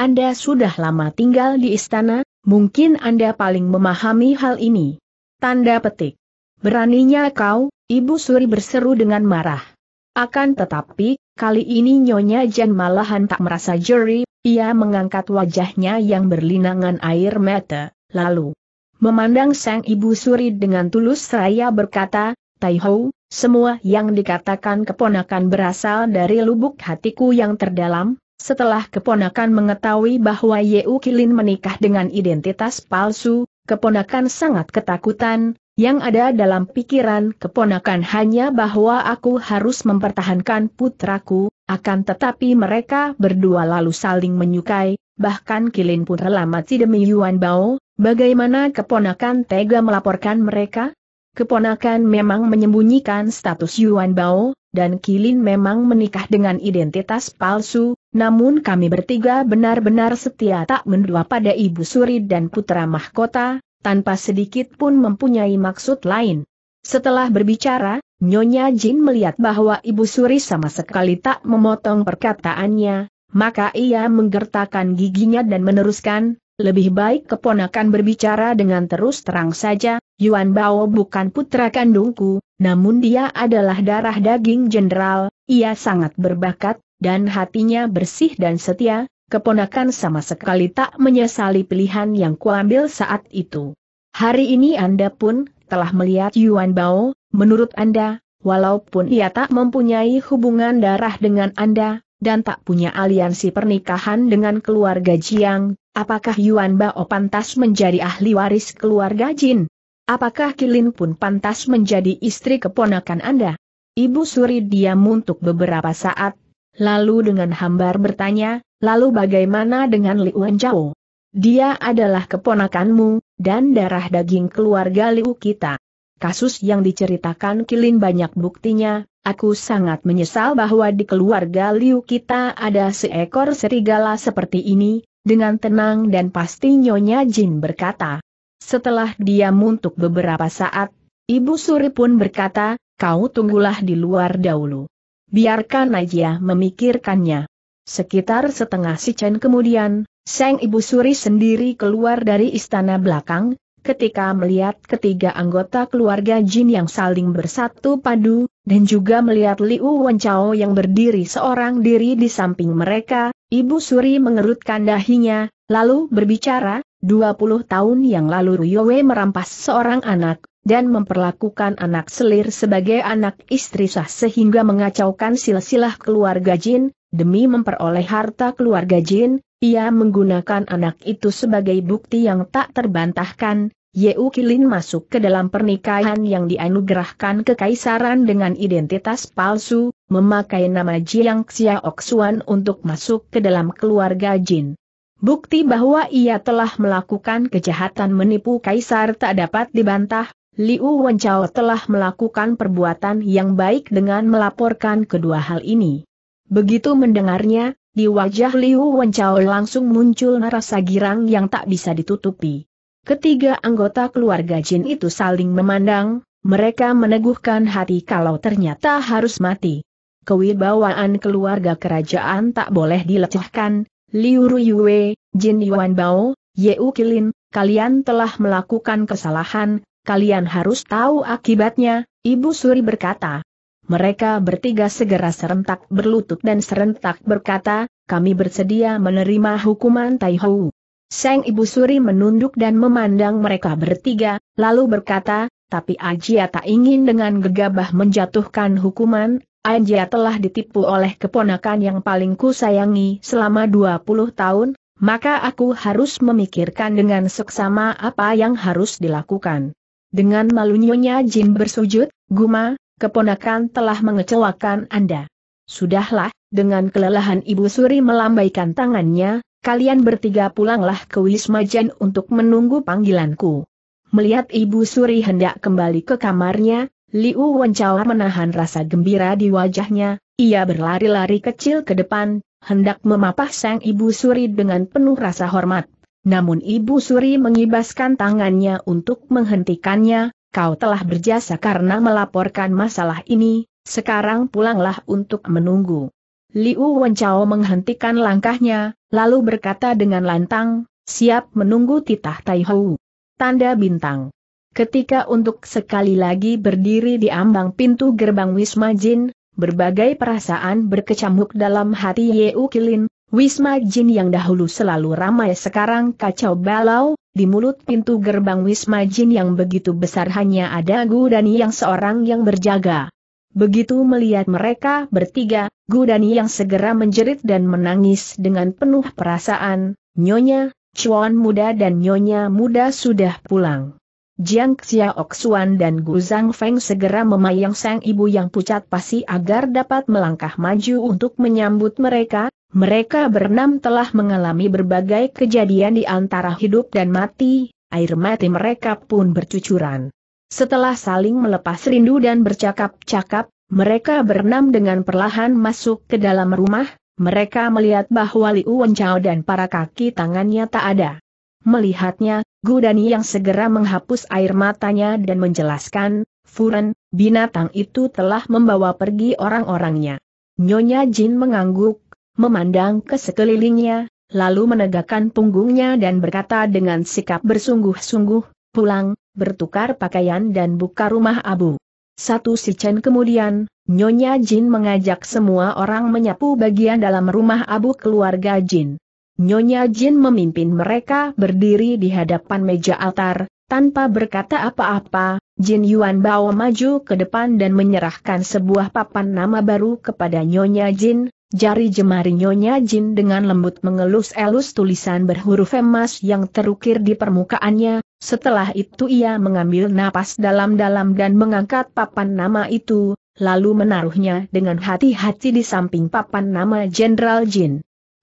Anda sudah lama tinggal di istana, mungkin Anda paling memahami hal ini. Tanda petik. Beraninya kau, Ibu Suri berseru dengan marah. Akan tetapi, kali ini Nyonya Jen malahan tak merasa jeri, ia mengangkat wajahnya yang berlinangan air mata, lalu memandang sang Ibu Suri dengan tulus seraya berkata, Taiho, semua yang dikatakan keponakan berasal dari lubuk hatiku yang terdalam, setelah keponakan mengetahui bahwa Yeu Kilin menikah dengan identitas palsu, keponakan sangat ketakutan, yang ada dalam pikiran keponakan hanya bahwa aku harus mempertahankan putraku, akan tetapi mereka berdua lalu saling menyukai, bahkan Kilin pun rela mati demi Yuan Bao, bagaimana keponakan tega melaporkan mereka? Keponakan memang menyembunyikan status Yuan Bao, dan Kilin memang menikah dengan identitas palsu, namun kami bertiga benar-benar setia tak mendua pada ibu suri dan putra mahkota, tanpa sedikit pun mempunyai maksud lain. Setelah berbicara, Nyonya Jin melihat bahwa Ibu Suri sama sekali tak memotong perkataannya, maka ia menggertakkan giginya dan meneruskan, lebih baik keponakan berbicara dengan terus terang saja, Yuan Bao bukan putra kandungku, namun dia adalah darah daging jenderal, ia sangat berbakat, dan hatinya bersih dan setia, keponakan sama sekali tak menyesali pilihan yang kuambil saat itu. Hari ini Anda pun telah melihat Yuan Bao, menurut Anda, walaupun ia tak mempunyai hubungan darah dengan Anda, dan tak punya aliansi pernikahan dengan keluarga Jiang, apakah Yuan Bao pantas menjadi ahli waris keluarga Jin? Apakah Kilin pun pantas menjadi istri keponakan Anda? Ibu Suri diam untuk beberapa saat, lalu dengan hambar bertanya, Lalu bagaimana dengan Liu Enjao? Dia adalah keponakanmu, dan darah daging keluarga Liu kita. Kasus yang diceritakan Kilin banyak buktinya, aku sangat menyesal bahwa di keluarga Liu kita ada seekor serigala seperti ini, dengan tenang dan pasti Nyonya Jin berkata. Setelah dia muntuk beberapa saat, Ibu Suri pun berkata, kau tunggulah di luar dahulu. Biarkan aja memikirkannya. Sekitar setengah siang kemudian, Sang Ibu Suri sendiri keluar dari istana belakang, ketika melihat ketiga anggota keluarga Jin yang saling bersatu padu, dan juga melihat Liu Wenchao yang berdiri seorang diri di samping mereka, Ibu Suri mengerutkan dahinya, lalu berbicara, 20 tahun yang lalu Ruyowe merampas seorang anak, dan memperlakukan anak selir sebagai anak istri sah sehingga mengacaukan silsilah keluarga Jin, demi memperoleh harta keluarga Jin, ia menggunakan anak itu sebagai bukti yang tak terbantahkan, Yeu Kilin masuk ke dalam pernikahan yang dianugerahkan ke Kaisaran dengan identitas palsu, memakai nama Jiang Xia Oksuan untuk masuk ke dalam keluarga Jin. Bukti bahwa ia telah melakukan kejahatan menipu kaisar tak dapat dibantah, Liu Wenchao telah melakukan perbuatan yang baik dengan melaporkan kedua hal ini. Begitu mendengarnya, di wajah Liu Wenchao langsung muncul rasa girang yang tak bisa ditutupi. Ketiga anggota keluarga Jin itu saling memandang, mereka meneguhkan hati kalau ternyata harus mati. Kewibawaan keluarga kerajaan tak boleh dilecehkan, Liu Ruyue, Jin Yuan Bao, Yeu Kilin, kalian telah melakukan kesalahan, kalian harus tahu akibatnya, Ibu Suri berkata. Mereka bertiga segera serentak berlutut dan serentak berkata, kami bersedia menerima hukuman Tai Hou. Seng Ibu Suri menunduk dan memandang mereka bertiga, lalu berkata, tapi Ajia tak ingin dengan gegabah menjatuhkan hukuman, Ajia telah ditipu oleh keponakan yang paling kusayangi selama 20 tahun, maka aku harus memikirkan dengan seksama apa yang harus dilakukan. Dengan malunya Jin bersujud, Guma, keponakan telah mengecewakan Anda. Sudahlah, dengan kelelahan Ibu Suri melambaikan tangannya, kalian bertiga pulanglah ke Wisma Jen untuk menunggu panggilanku. Melihat Ibu Suri hendak kembali ke kamarnya, Liu Wencawa menahan rasa gembira di wajahnya, ia berlari-lari kecil ke depan, hendak memapah sang Ibu Suri dengan penuh rasa hormat. Namun Ibu Suri mengibaskan tangannya untuk menghentikannya, kau telah berjasa karena melaporkan masalah ini, sekarang pulanglah untuk menunggu. Liu Wencao menghentikan langkahnya, lalu berkata dengan lantang, siap menunggu titah Taihou. Tanda bintang. Ketika untuk sekali lagi berdiri di ambang pintu gerbang Wisma Jin, berbagai perasaan berkecamuk dalam hati Yeu Kilin, Wisma Jin yang dahulu selalu ramai sekarang kacau balau, di mulut pintu gerbang Wisma Jin yang begitu besar hanya ada Gudani yang seorang yang berjaga. Begitu melihat mereka bertiga, Gudani yang segera menjerit dan menangis dengan penuh perasaan, Nyonya, Cuan muda dan Nyonya muda sudah pulang. Jiang Xiaoxuan dan Gu Zhang Feng segera memayang sang ibu yang pucat pasi agar dapat melangkah maju untuk menyambut mereka, mereka berenam telah mengalami berbagai kejadian di antara hidup dan mati, air mati mereka pun bercucuran. Setelah saling melepas rindu dan bercakap-cakap, mereka berenam dengan perlahan masuk ke dalam rumah, mereka melihat bahwa Liu Wenchao dan para kaki tangannya tak ada. Melihatnya, Gudani yang segera menghapus air matanya dan menjelaskan, Furen, binatang itu telah membawa pergi orang-orangnya. Nyonya Jin mengangguk, memandang ke sekelilingnya, lalu menegakkan punggungnya dan berkata dengan sikap bersungguh-sungguh, pulang, bertukar pakaian dan buka rumah abu. Satu si Chen kemudian, Nyonya Jin mengajak semua orang menyapu bagian dalam rumah abu keluarga Jin. Nyonya Jin memimpin mereka berdiri di hadapan meja altar, tanpa berkata apa-apa, Jin Yuan bawa maju ke depan dan menyerahkan sebuah papan nama baru kepada Nyonya Jin, jari jemari Nyonya Jin dengan lembut mengelus-elus tulisan berhuruf emas yang terukir di permukaannya, setelah itu ia mengambil napas dalam-dalam dan mengangkat papan nama itu, lalu menaruhnya dengan hati-hati di samping papan nama Jenderal Jin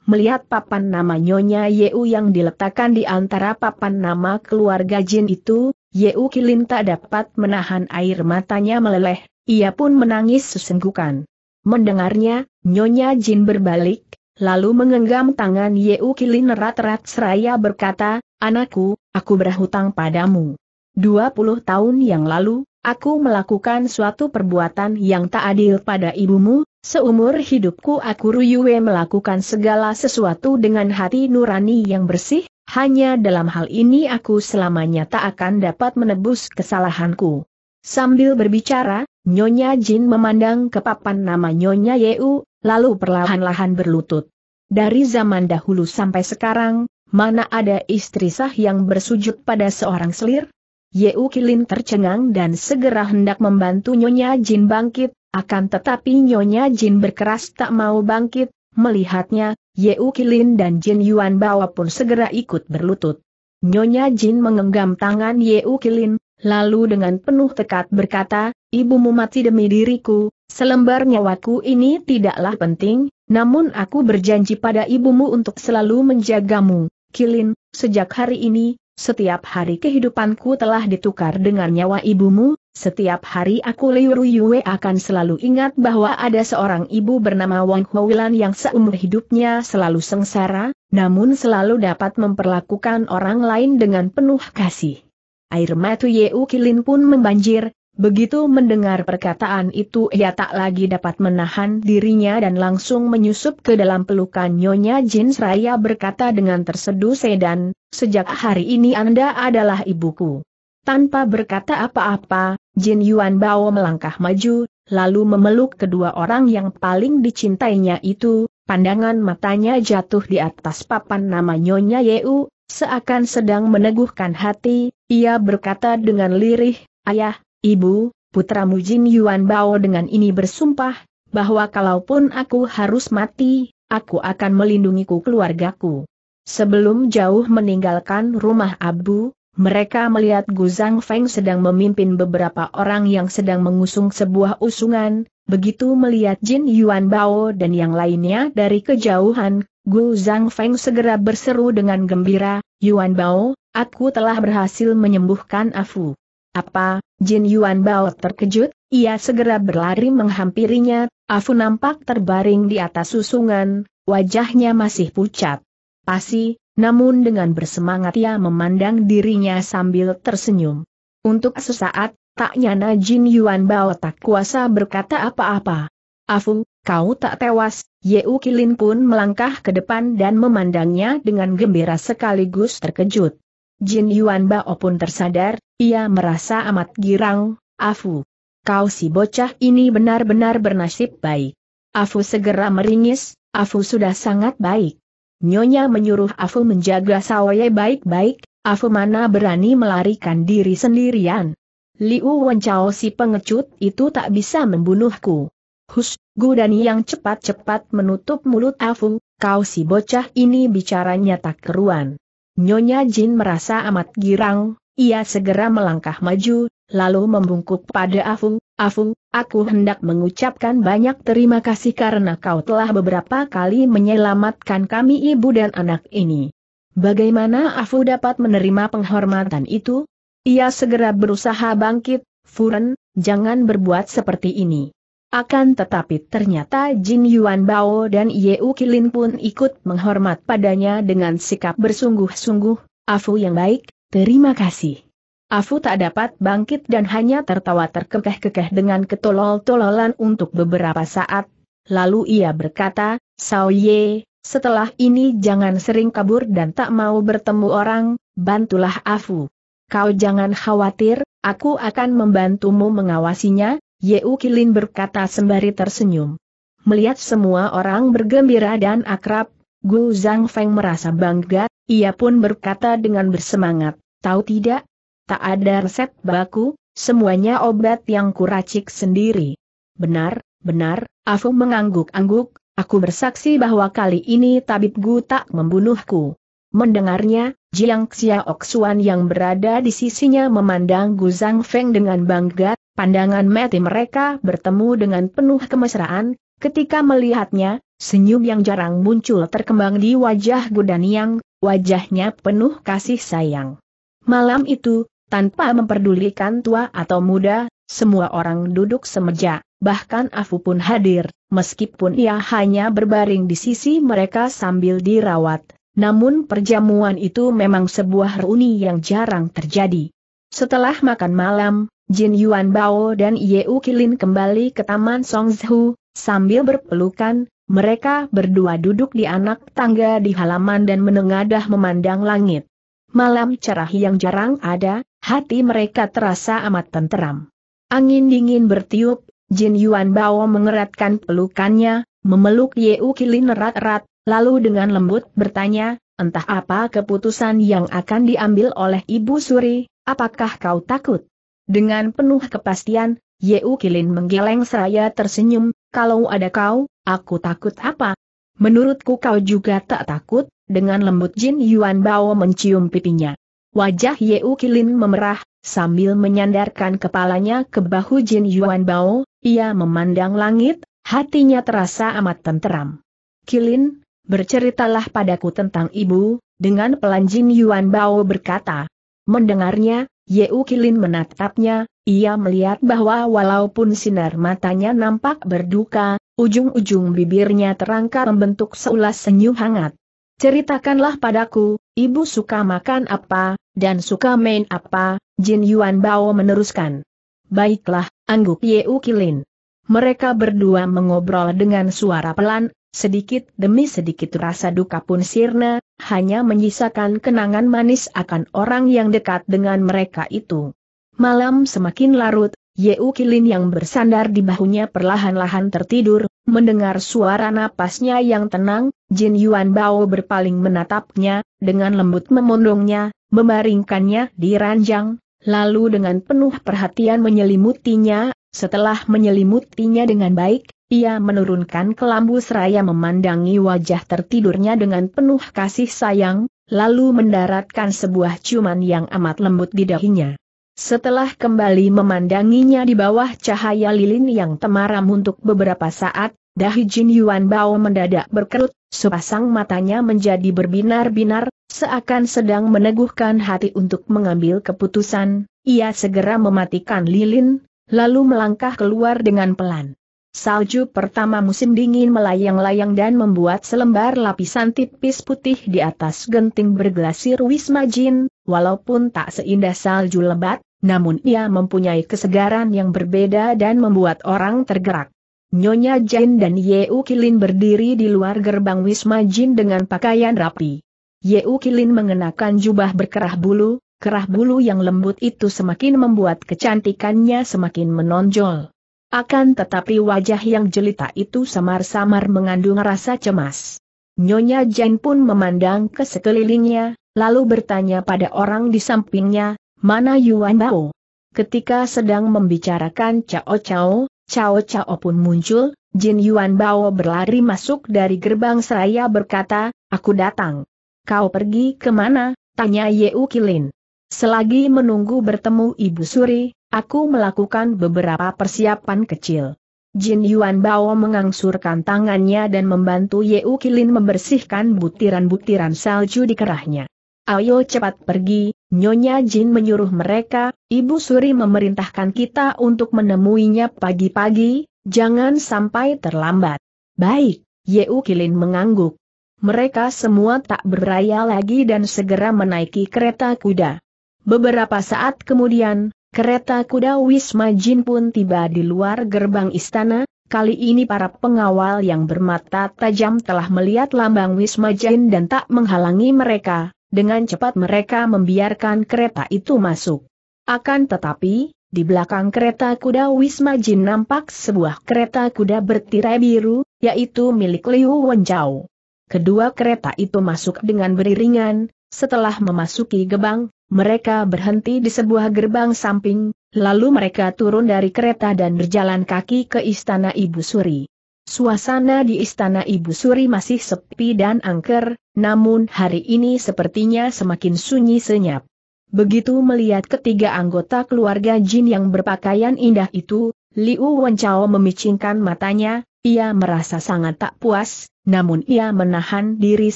melihat papan nama Nyonya Yeu yang diletakkan di antara papan nama keluarga Jin itu, Yeu Kilin tak dapat menahan air matanya meleleh, ia pun menangis sesenggukan. Mendengarnya, Nyonya Jin berbalik, lalu mengenggam tangan Yeu Kilin erat-erat seraya berkata, Anakku, aku berhutang padamu. 20 tahun yang lalu, aku melakukan suatu perbuatan yang tak adil pada ibumu, Seumur hidupku aku Ruyue melakukan segala sesuatu dengan hati nurani yang bersih, hanya dalam hal ini aku selamanya tak akan dapat menebus kesalahanku. Sambil berbicara, Nyonya Jin memandang ke papan nama Nyonya Yeu, lalu perlahan-lahan berlutut. Dari zaman dahulu sampai sekarang, mana ada istri sah yang bersujud pada seorang selir? Yeu Kilin tercengang dan segera hendak membantu Nyonya Jin bangkit, akan tetapi Nyonya Jin berkeras tak mau bangkit, melihatnya, Ye Ukilin dan Jin Yuan Bawa pun segera ikut berlutut. Nyonya Jin mengenggam tangan Ye Ukilin, lalu dengan penuh tekad berkata, Ibumu mati demi diriku, selembar nyawaku ini tidaklah penting, namun aku berjanji pada ibumu untuk selalu menjagamu, Kilin, sejak hari ini, setiap hari kehidupanku telah ditukar dengan nyawa ibumu, setiap hari aku Liu Yue akan selalu ingat bahwa ada seorang ibu bernama Wang Huilan yang seumur hidupnya selalu sengsara, namun selalu dapat memperlakukan orang lain dengan penuh kasih. Air mata Yeu Kilin pun membanjir, begitu mendengar perkataan itu ia tak lagi dapat menahan dirinya dan langsung menyusup ke dalam pelukan Nyonya Jin Seraya berkata dengan terseduh sedan, sejak hari ini Anda adalah ibuku. Tanpa berkata apa-apa, Jin Yuan Bao melangkah maju, lalu memeluk kedua orang yang paling dicintainya itu, pandangan matanya jatuh di atas papan nama Nyonya Yeu, seakan sedang meneguhkan hati, ia berkata dengan lirih, Ayah, Ibu, putramu Jin Yuan Bao dengan ini bersumpah, bahwa kalaupun aku harus mati, aku akan melindungiku keluargaku. Sebelum jauh meninggalkan rumah Abu, mereka melihat Gu Zhang Feng sedang memimpin beberapa orang yang sedang mengusung sebuah usungan, begitu melihat Jin Yuan Bao dan yang lainnya dari kejauhan, Gu Zhang Feng segera berseru dengan gembira, Yuan Bao, aku telah berhasil menyembuhkan Afu. Apa, Jin Yuan Bao terkejut, ia segera berlari menghampirinya, Afu nampak terbaring di atas usungan, wajahnya masih pucat. Pasti. Namun dengan bersemangat ia memandang dirinya sambil tersenyum. Untuk sesaat, tak nyana Jin Yuan Bao tak kuasa berkata apa-apa. Afu, kau tak tewas, Yeu Kilin pun melangkah ke depan dan memandangnya dengan gembira sekaligus terkejut. Jin Yuan Bao pun tersadar, ia merasa amat girang, Afu. Kau si bocah ini benar-benar bernasib baik. Afu segera meringis, Afu sudah sangat baik. Nyonya menyuruh Afu menjaga Sawaye baik-baik, Afu mana berani melarikan diri sendirian. Liu Wencao si pengecut itu tak bisa membunuhku. Hus, dan yang cepat-cepat menutup mulut Afu, kau si bocah ini bicaranya tak keruan. Nyonya Jin merasa amat girang, ia segera melangkah maju, lalu membungkuk pada Afu, Afu, aku hendak mengucapkan banyak terima kasih karena kau telah beberapa kali menyelamatkan kami ibu dan anak ini. Bagaimana Afu dapat menerima penghormatan itu? Ia segera berusaha bangkit, Furen, jangan berbuat seperti ini. Akan tetapi ternyata Jin Yuan Bao dan U Kilin pun ikut menghormat padanya dengan sikap bersungguh-sungguh, Afu yang baik, terima kasih. Afu tak dapat bangkit dan hanya tertawa terkekeh-kekeh dengan ketolol-tololan untuk beberapa saat. Lalu ia berkata, Sao Ye, setelah ini jangan sering kabur dan tak mau bertemu orang, bantulah Afu. Kau jangan khawatir, aku akan membantumu mengawasinya, Yeukilin Kilin berkata sembari tersenyum. Melihat semua orang bergembira dan akrab, Gu Zhang Feng merasa bangga, ia pun berkata dengan bersemangat, tahu tidak, Tak ada resep baku, semuanya obat yang kuracik sendiri. Benar, benar, Afu mengangguk-angguk, aku bersaksi bahwa kali ini tabib Gu tak membunuhku. Mendengarnya, Jiang Xiaok Xuan yang berada di sisinya memandang Gu Zhang Feng dengan bangga, pandangan mati mereka bertemu dengan penuh kemesraan, ketika melihatnya, senyum yang jarang muncul terkembang di wajah Gu Daniang, wajahnya penuh kasih sayang. Malam itu, tanpa memperdulikan tua atau muda, semua orang duduk semeja, bahkan Afu pun hadir, meskipun ia hanya berbaring di sisi mereka sambil dirawat. Namun perjamuan itu memang sebuah reuni yang jarang terjadi. Setelah makan malam, Jin Yuan Bao dan Ye U Kilin kembali ke Taman Songzhu, sambil berpelukan, mereka berdua duduk di anak tangga di halaman dan menengadah memandang langit. Malam cerah yang jarang ada, hati mereka terasa amat tenteram. Angin dingin bertiup, Jin Yuan Bao mengeratkan pelukannya, memeluk Yeu Kilin erat-erat, lalu dengan lembut bertanya, entah apa keputusan yang akan diambil oleh Ibu Suri, apakah kau takut? Dengan penuh kepastian, Yeu Kilin menggeleng seraya tersenyum, kalau ada kau, aku takut apa? Menurutku kau juga tak takut, dengan lembut Jin Yuan Bao mencium pipinya. Wajah Yeu Kilin memerah, sambil menyandarkan kepalanya ke bahu Jin Yuan Bao, ia memandang langit, hatinya terasa amat tenteram. Kilin, berceritalah padaku tentang ibu, dengan pelan Jin Yuan Bao berkata. Mendengarnya, Yeu Kilin menatapnya, ia melihat bahwa walaupun sinar matanya nampak berduka, ujung-ujung bibirnya terangkat membentuk seulas senyum hangat. Ceritakanlah padaku, ibu suka makan apa, dan suka main apa, Jin Yuan Bao meneruskan. Baiklah, angguk Yeu Kilin. Mereka berdua mengobrol dengan suara pelan, sedikit demi sedikit rasa duka pun sirna, hanya menyisakan kenangan manis akan orang yang dekat dengan mereka itu. Malam semakin larut, Yeu Kilin yang bersandar di bahunya perlahan-lahan tertidur, mendengar suara napasnya yang tenang, Jin Yuan Bao berpaling menatapnya, dengan lembut memondongnya, membaringkannya di ranjang, lalu dengan penuh perhatian menyelimutinya, setelah menyelimutinya dengan baik, ia menurunkan kelambu seraya memandangi wajah tertidurnya dengan penuh kasih sayang, lalu mendaratkan sebuah ciuman yang amat lembut di dahinya. Setelah kembali memandanginya di bawah cahaya lilin yang temaram untuk beberapa saat, Dahi Jin Yuan Bao mendadak berkerut, sepasang matanya menjadi berbinar-binar, seakan sedang meneguhkan hati untuk mengambil keputusan, ia segera mematikan lilin, lalu melangkah keluar dengan pelan. Salju pertama musim dingin melayang-layang dan membuat selembar lapisan tipis putih di atas genting berglasir Wisma Jin, walaupun tak seindah salju lebat, namun ia mempunyai kesegaran yang berbeda dan membuat orang tergerak. Nyonya Jin dan Yeu Kilin berdiri di luar gerbang Wisma Jin dengan pakaian rapi. Yeu Kilin mengenakan jubah berkerah bulu, kerah bulu yang lembut itu semakin membuat kecantikannya semakin menonjol. Akan tetapi wajah yang jelita itu samar-samar mengandung rasa cemas. Nyonya Jin pun memandang ke sekelilingnya, lalu bertanya pada orang di sampingnya, mana Yuan Bao? Ketika sedang membicarakan Cao Cao, Cao Cao pun muncul, Jin Yuan Bao berlari masuk dari gerbang seraya berkata, aku datang. Kau pergi kemana? Tanya Yeu Kilin. Selagi menunggu bertemu Ibu Suri, aku melakukan beberapa persiapan kecil. Jin Yuan Bao mengangsurkan tangannya dan membantu Yeu Kilin membersihkan butiran-butiran salju di kerahnya. Ayo cepat pergi, Nyonya Jin menyuruh mereka, Ibu Suri memerintahkan kita untuk menemuinya pagi-pagi, jangan sampai terlambat. Baik, Yeu Kilin mengangguk. Mereka semua tak beraya lagi dan segera menaiki kereta kuda. Beberapa saat kemudian, kereta kuda Wisma Jin pun tiba di luar gerbang istana, Kali ini para pengawal yang bermata tajam telah melihat lambang Wisma Jin dan tak menghalangi mereka, dengan cepat mereka membiarkan kereta itu masuk. Akan tetapi, di belakang kereta kuda Wisma Jin nampak sebuah kereta kuda bertirai biru, yaitu milik Liu Wenjau. Kedua kereta itu masuk dengan beriringan, setelah memasuki gebang, mereka berhenti di sebuah gerbang samping, lalu mereka turun dari kereta dan berjalan kaki ke istana Ibu Suri. Suasana di istana Ibu Suri masih sepi dan angker, namun hari ini sepertinya semakin sunyi senyap. Begitu melihat ketiga anggota keluarga Jin yang berpakaian indah itu, Liu Wenchao memicingkan matanya, ia merasa sangat tak puas, namun ia menahan diri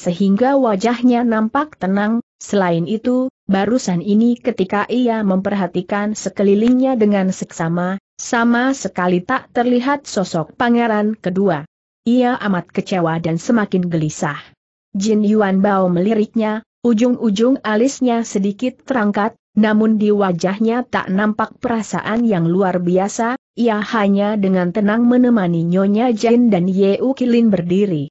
sehingga wajahnya nampak tenang, selain itu, barusan ini ketika ia memperhatikan sekelilingnya dengan seksama, sama sekali tak terlihat sosok pangeran kedua. Ia amat kecewa dan semakin gelisah. Jin Yuan Bao meliriknya, ujung-ujung alisnya sedikit terangkat, namun di wajahnya tak nampak perasaan yang luar biasa, ia hanya dengan tenang menemani Nyonya Jin dan U Kilin berdiri.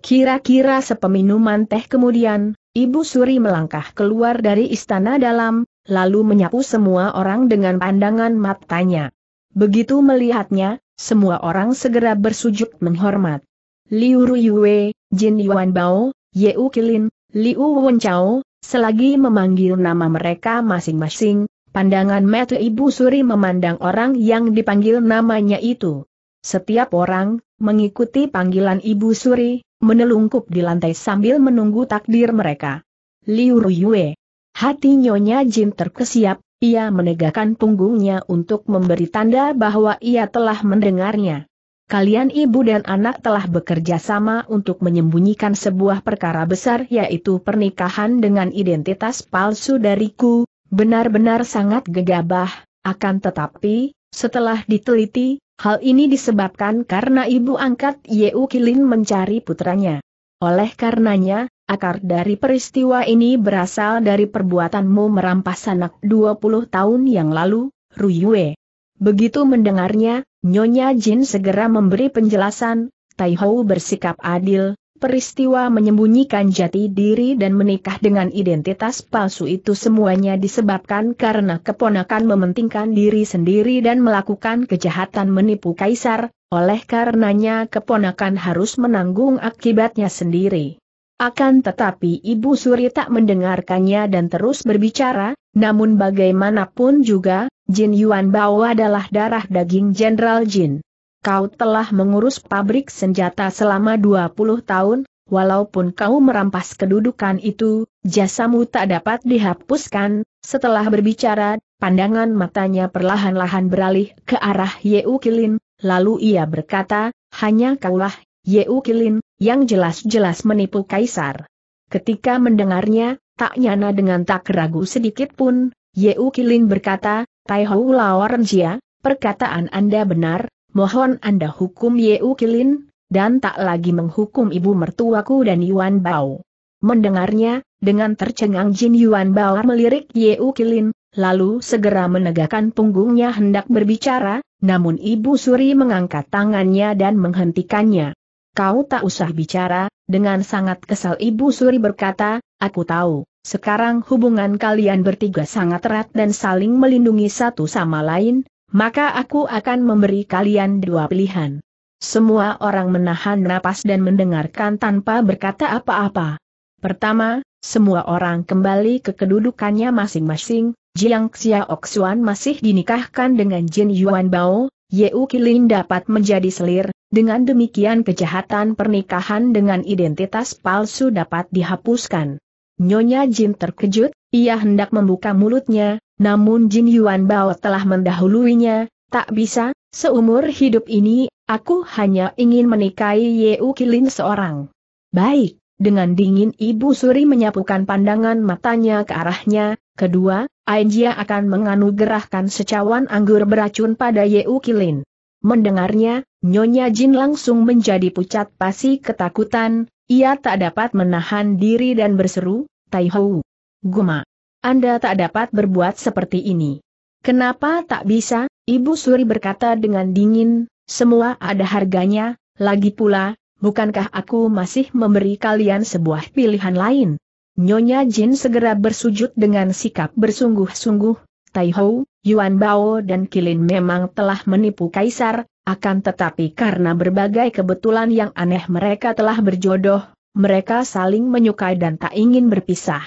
Kira-kira sepeminuman teh kemudian, Ibu Suri melangkah keluar dari istana dalam, lalu menyapu semua orang dengan pandangan matanya. Begitu melihatnya, semua orang segera bersujud menghormat. Liu Ruyue, Jin Yuan Bao, Ye U Kilin, Liu Wenchao, selagi memanggil nama mereka masing-masing, pandangan mata Ibu Suri memandang orang yang dipanggil namanya itu. Setiap orang, mengikuti panggilan Ibu Suri, menelungkup di lantai sambil menunggu takdir mereka. Liu Ruyue. Hati Nyonya Jin terkesiap, ia menegakkan punggungnya untuk memberi tanda bahwa ia telah mendengarnya. Kalian ibu dan anak telah bekerja sama untuk menyembunyikan sebuah perkara besar yaitu pernikahan dengan identitas palsu dariku, benar-benar sangat gegabah, akan tetapi, setelah diteliti, hal ini disebabkan karena ibu angkat Yeu Kilin mencari putranya. Oleh karenanya, Akar dari peristiwa ini berasal dari perbuatanmu merampas anak 20 tahun yang lalu, Ruyue. Begitu mendengarnya, Nyonya Jin segera memberi penjelasan, Tai bersikap adil, peristiwa menyembunyikan jati diri dan menikah dengan identitas palsu itu semuanya disebabkan karena keponakan mementingkan diri sendiri dan melakukan kejahatan menipu kaisar, oleh karenanya keponakan harus menanggung akibatnya sendiri. Akan tetapi Ibu Suri tak mendengarkannya dan terus berbicara, namun bagaimanapun juga, Jin Yuan Bao adalah darah daging Jenderal Jin. Kau telah mengurus pabrik senjata selama 20 tahun, walaupun kau merampas kedudukan itu, jasamu tak dapat dihapuskan. Setelah berbicara, pandangan matanya perlahan-lahan beralih ke arah Yeu Kilin, lalu ia berkata, hanya kaulah, Yeu Kilin, yang jelas-jelas menipu Kaisar. Ketika mendengarnya, tak nyana dengan tak ragu sedikit pun, Yeu Kilin berkata, Tai Hou Lawarenjia, perkataan Anda benar, mohon Anda hukum Yeu Kilin, dan tak lagi menghukum ibu mertuaku dan Yuan Bao. Mendengarnya, dengan tercengang Jin Yuan Bao melirik Yeu Kilin, lalu segera menegakkan punggungnya hendak berbicara, namun Ibu Suri mengangkat tangannya dan menghentikannya kau tak usah bicara, dengan sangat kesal Ibu Suri berkata, aku tahu, sekarang hubungan kalian bertiga sangat erat dan saling melindungi satu sama lain, maka aku akan memberi kalian dua pilihan. Semua orang menahan napas dan mendengarkan tanpa berkata apa-apa. Pertama, semua orang kembali ke kedudukannya masing-masing, Jiang Xiaoxuan masih dinikahkan dengan Jin Yuan Bao, Yeu Qilin dapat menjadi selir, dengan demikian kejahatan pernikahan dengan identitas palsu dapat dihapuskan. Nyonya Jin terkejut, ia hendak membuka mulutnya, namun Jin Yuan Bao telah mendahuluinya, tak bisa, seumur hidup ini, aku hanya ingin menikahi Yeu Kilin seorang. Baik, dengan dingin Ibu Suri menyapukan pandangan matanya ke arahnya, kedua, Aijia akan menganugerahkan secawan anggur beracun pada Yeu Kilin. Mendengarnya, Nyonya Jin langsung menjadi pucat pasi ketakutan, ia tak dapat menahan diri dan berseru, Tai Hou. Guma. Anda tak dapat berbuat seperti ini. Kenapa tak bisa? Ibu Suri berkata dengan dingin, semua ada harganya, lagi pula, bukankah aku masih memberi kalian sebuah pilihan lain? Nyonya Jin segera bersujud dengan sikap bersungguh-sungguh, Tai Hou, Yuan Bao dan Kilin memang telah menipu Kaisar, akan tetapi karena berbagai kebetulan yang aneh mereka telah berjodoh, mereka saling menyukai dan tak ingin berpisah.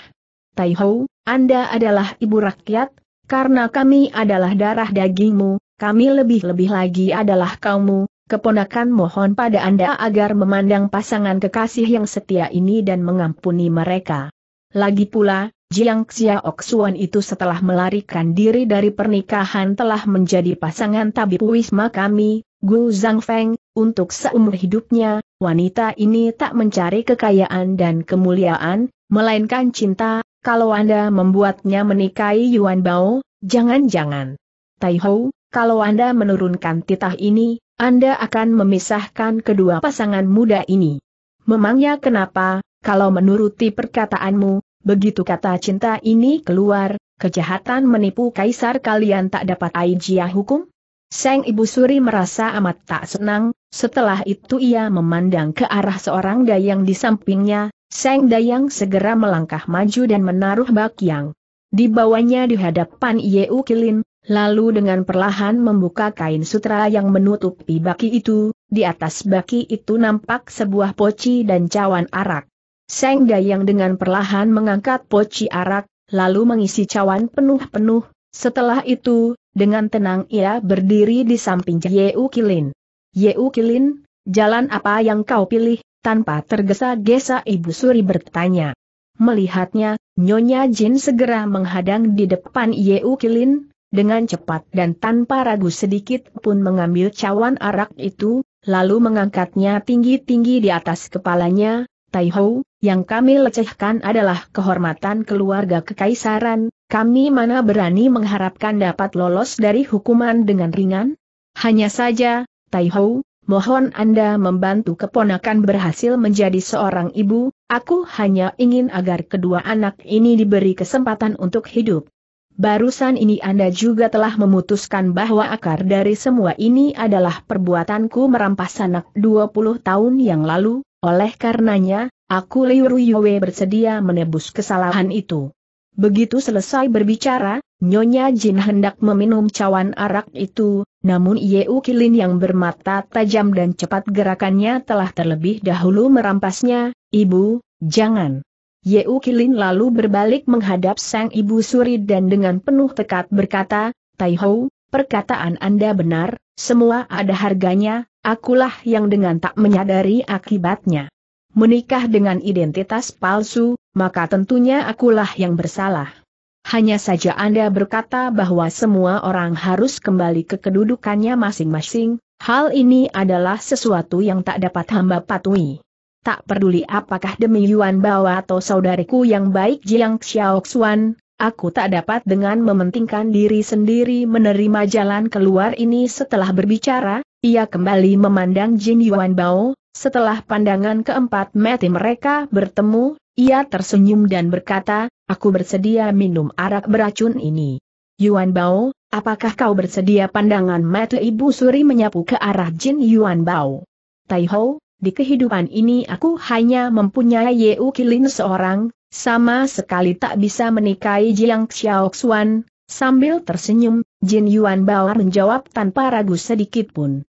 Tai Anda adalah ibu rakyat, karena kami adalah darah dagingmu, kami lebih-lebih lagi adalah kaummu, keponakan mohon pada Anda agar memandang pasangan kekasih yang setia ini dan mengampuni mereka. Lagi pula, Jiang Xiaok Xuan itu setelah melarikan diri dari pernikahan telah menjadi pasangan tabib wisma kami, Gu Zhangfeng, untuk seumur hidupnya, wanita ini tak mencari kekayaan dan kemuliaan, melainkan cinta, kalau Anda membuatnya menikahi Yuan Bao, jangan-jangan. Taihou? kalau Anda menurunkan titah ini, Anda akan memisahkan kedua pasangan muda ini. Memangnya kenapa, kalau menuruti perkataanmu, Begitu kata cinta ini keluar, kejahatan menipu kaisar kalian tak dapat aijia hukum? Seng Ibu Suri merasa amat tak senang, setelah itu ia memandang ke arah seorang dayang di sampingnya, Seng Dayang segera melangkah maju dan menaruh bakyang. Di bawahnya di hadapan Yeu Kilin, lalu dengan perlahan membuka kain sutra yang menutupi baki itu, di atas baki itu nampak sebuah poci dan cawan arak. Seng Dayang dengan perlahan mengangkat poci arak, lalu mengisi cawan penuh-penuh, setelah itu, dengan tenang ia berdiri di samping Yeu Kilin. Yeu Kilin, jalan apa yang kau pilih, tanpa tergesa-gesa Ibu Suri bertanya. Melihatnya, Nyonya Jin segera menghadang di depan Yeu Kilin, dengan cepat dan tanpa ragu sedikit pun mengambil cawan arak itu, lalu mengangkatnya tinggi-tinggi di atas kepalanya, Tai Hou. Yang kami lecehkan adalah kehormatan keluarga kekaisaran, kami mana berani mengharapkan dapat lolos dari hukuman dengan ringan? Hanya saja, Taihou, mohon Anda membantu keponakan berhasil menjadi seorang ibu, aku hanya ingin agar kedua anak ini diberi kesempatan untuk hidup. Barusan ini Anda juga telah memutuskan bahwa akar dari semua ini adalah perbuatanku merampas anak 20 tahun yang lalu, oleh karenanya, Aku Liu Ruyue bersedia menebus kesalahan itu. Begitu selesai berbicara, Nyonya Jin hendak meminum cawan arak itu, namun Yeu Kilin yang bermata tajam dan cepat gerakannya telah terlebih dahulu merampasnya, Ibu, jangan. Yeu Kilin lalu berbalik menghadap sang ibu suri dan dengan penuh tekad berkata, Taihou, perkataan Anda benar, semua ada harganya, akulah yang dengan tak menyadari akibatnya menikah dengan identitas palsu, maka tentunya akulah yang bersalah. Hanya saja Anda berkata bahwa semua orang harus kembali ke kedudukannya masing-masing, hal ini adalah sesuatu yang tak dapat hamba patuhi. Tak peduli apakah demi Yuan Bao atau saudariku yang baik Jiang Xiaoxuan, aku tak dapat dengan mementingkan diri sendiri menerima jalan keluar ini setelah berbicara, ia kembali memandang Jin Yuan Bao, setelah pandangan keempat mati mereka bertemu, ia tersenyum dan berkata, aku bersedia minum arak beracun ini. Yuan Bao, apakah kau bersedia pandangan mati ibu suri menyapu ke arah Jin Yuan Bao? Tai Ho, di kehidupan ini aku hanya mempunyai Yeu Kilin seorang, sama sekali tak bisa menikahi Jiang Xiao Xuan, Sambil tersenyum, Jin Yuan Bao menjawab tanpa ragu sedikit pun.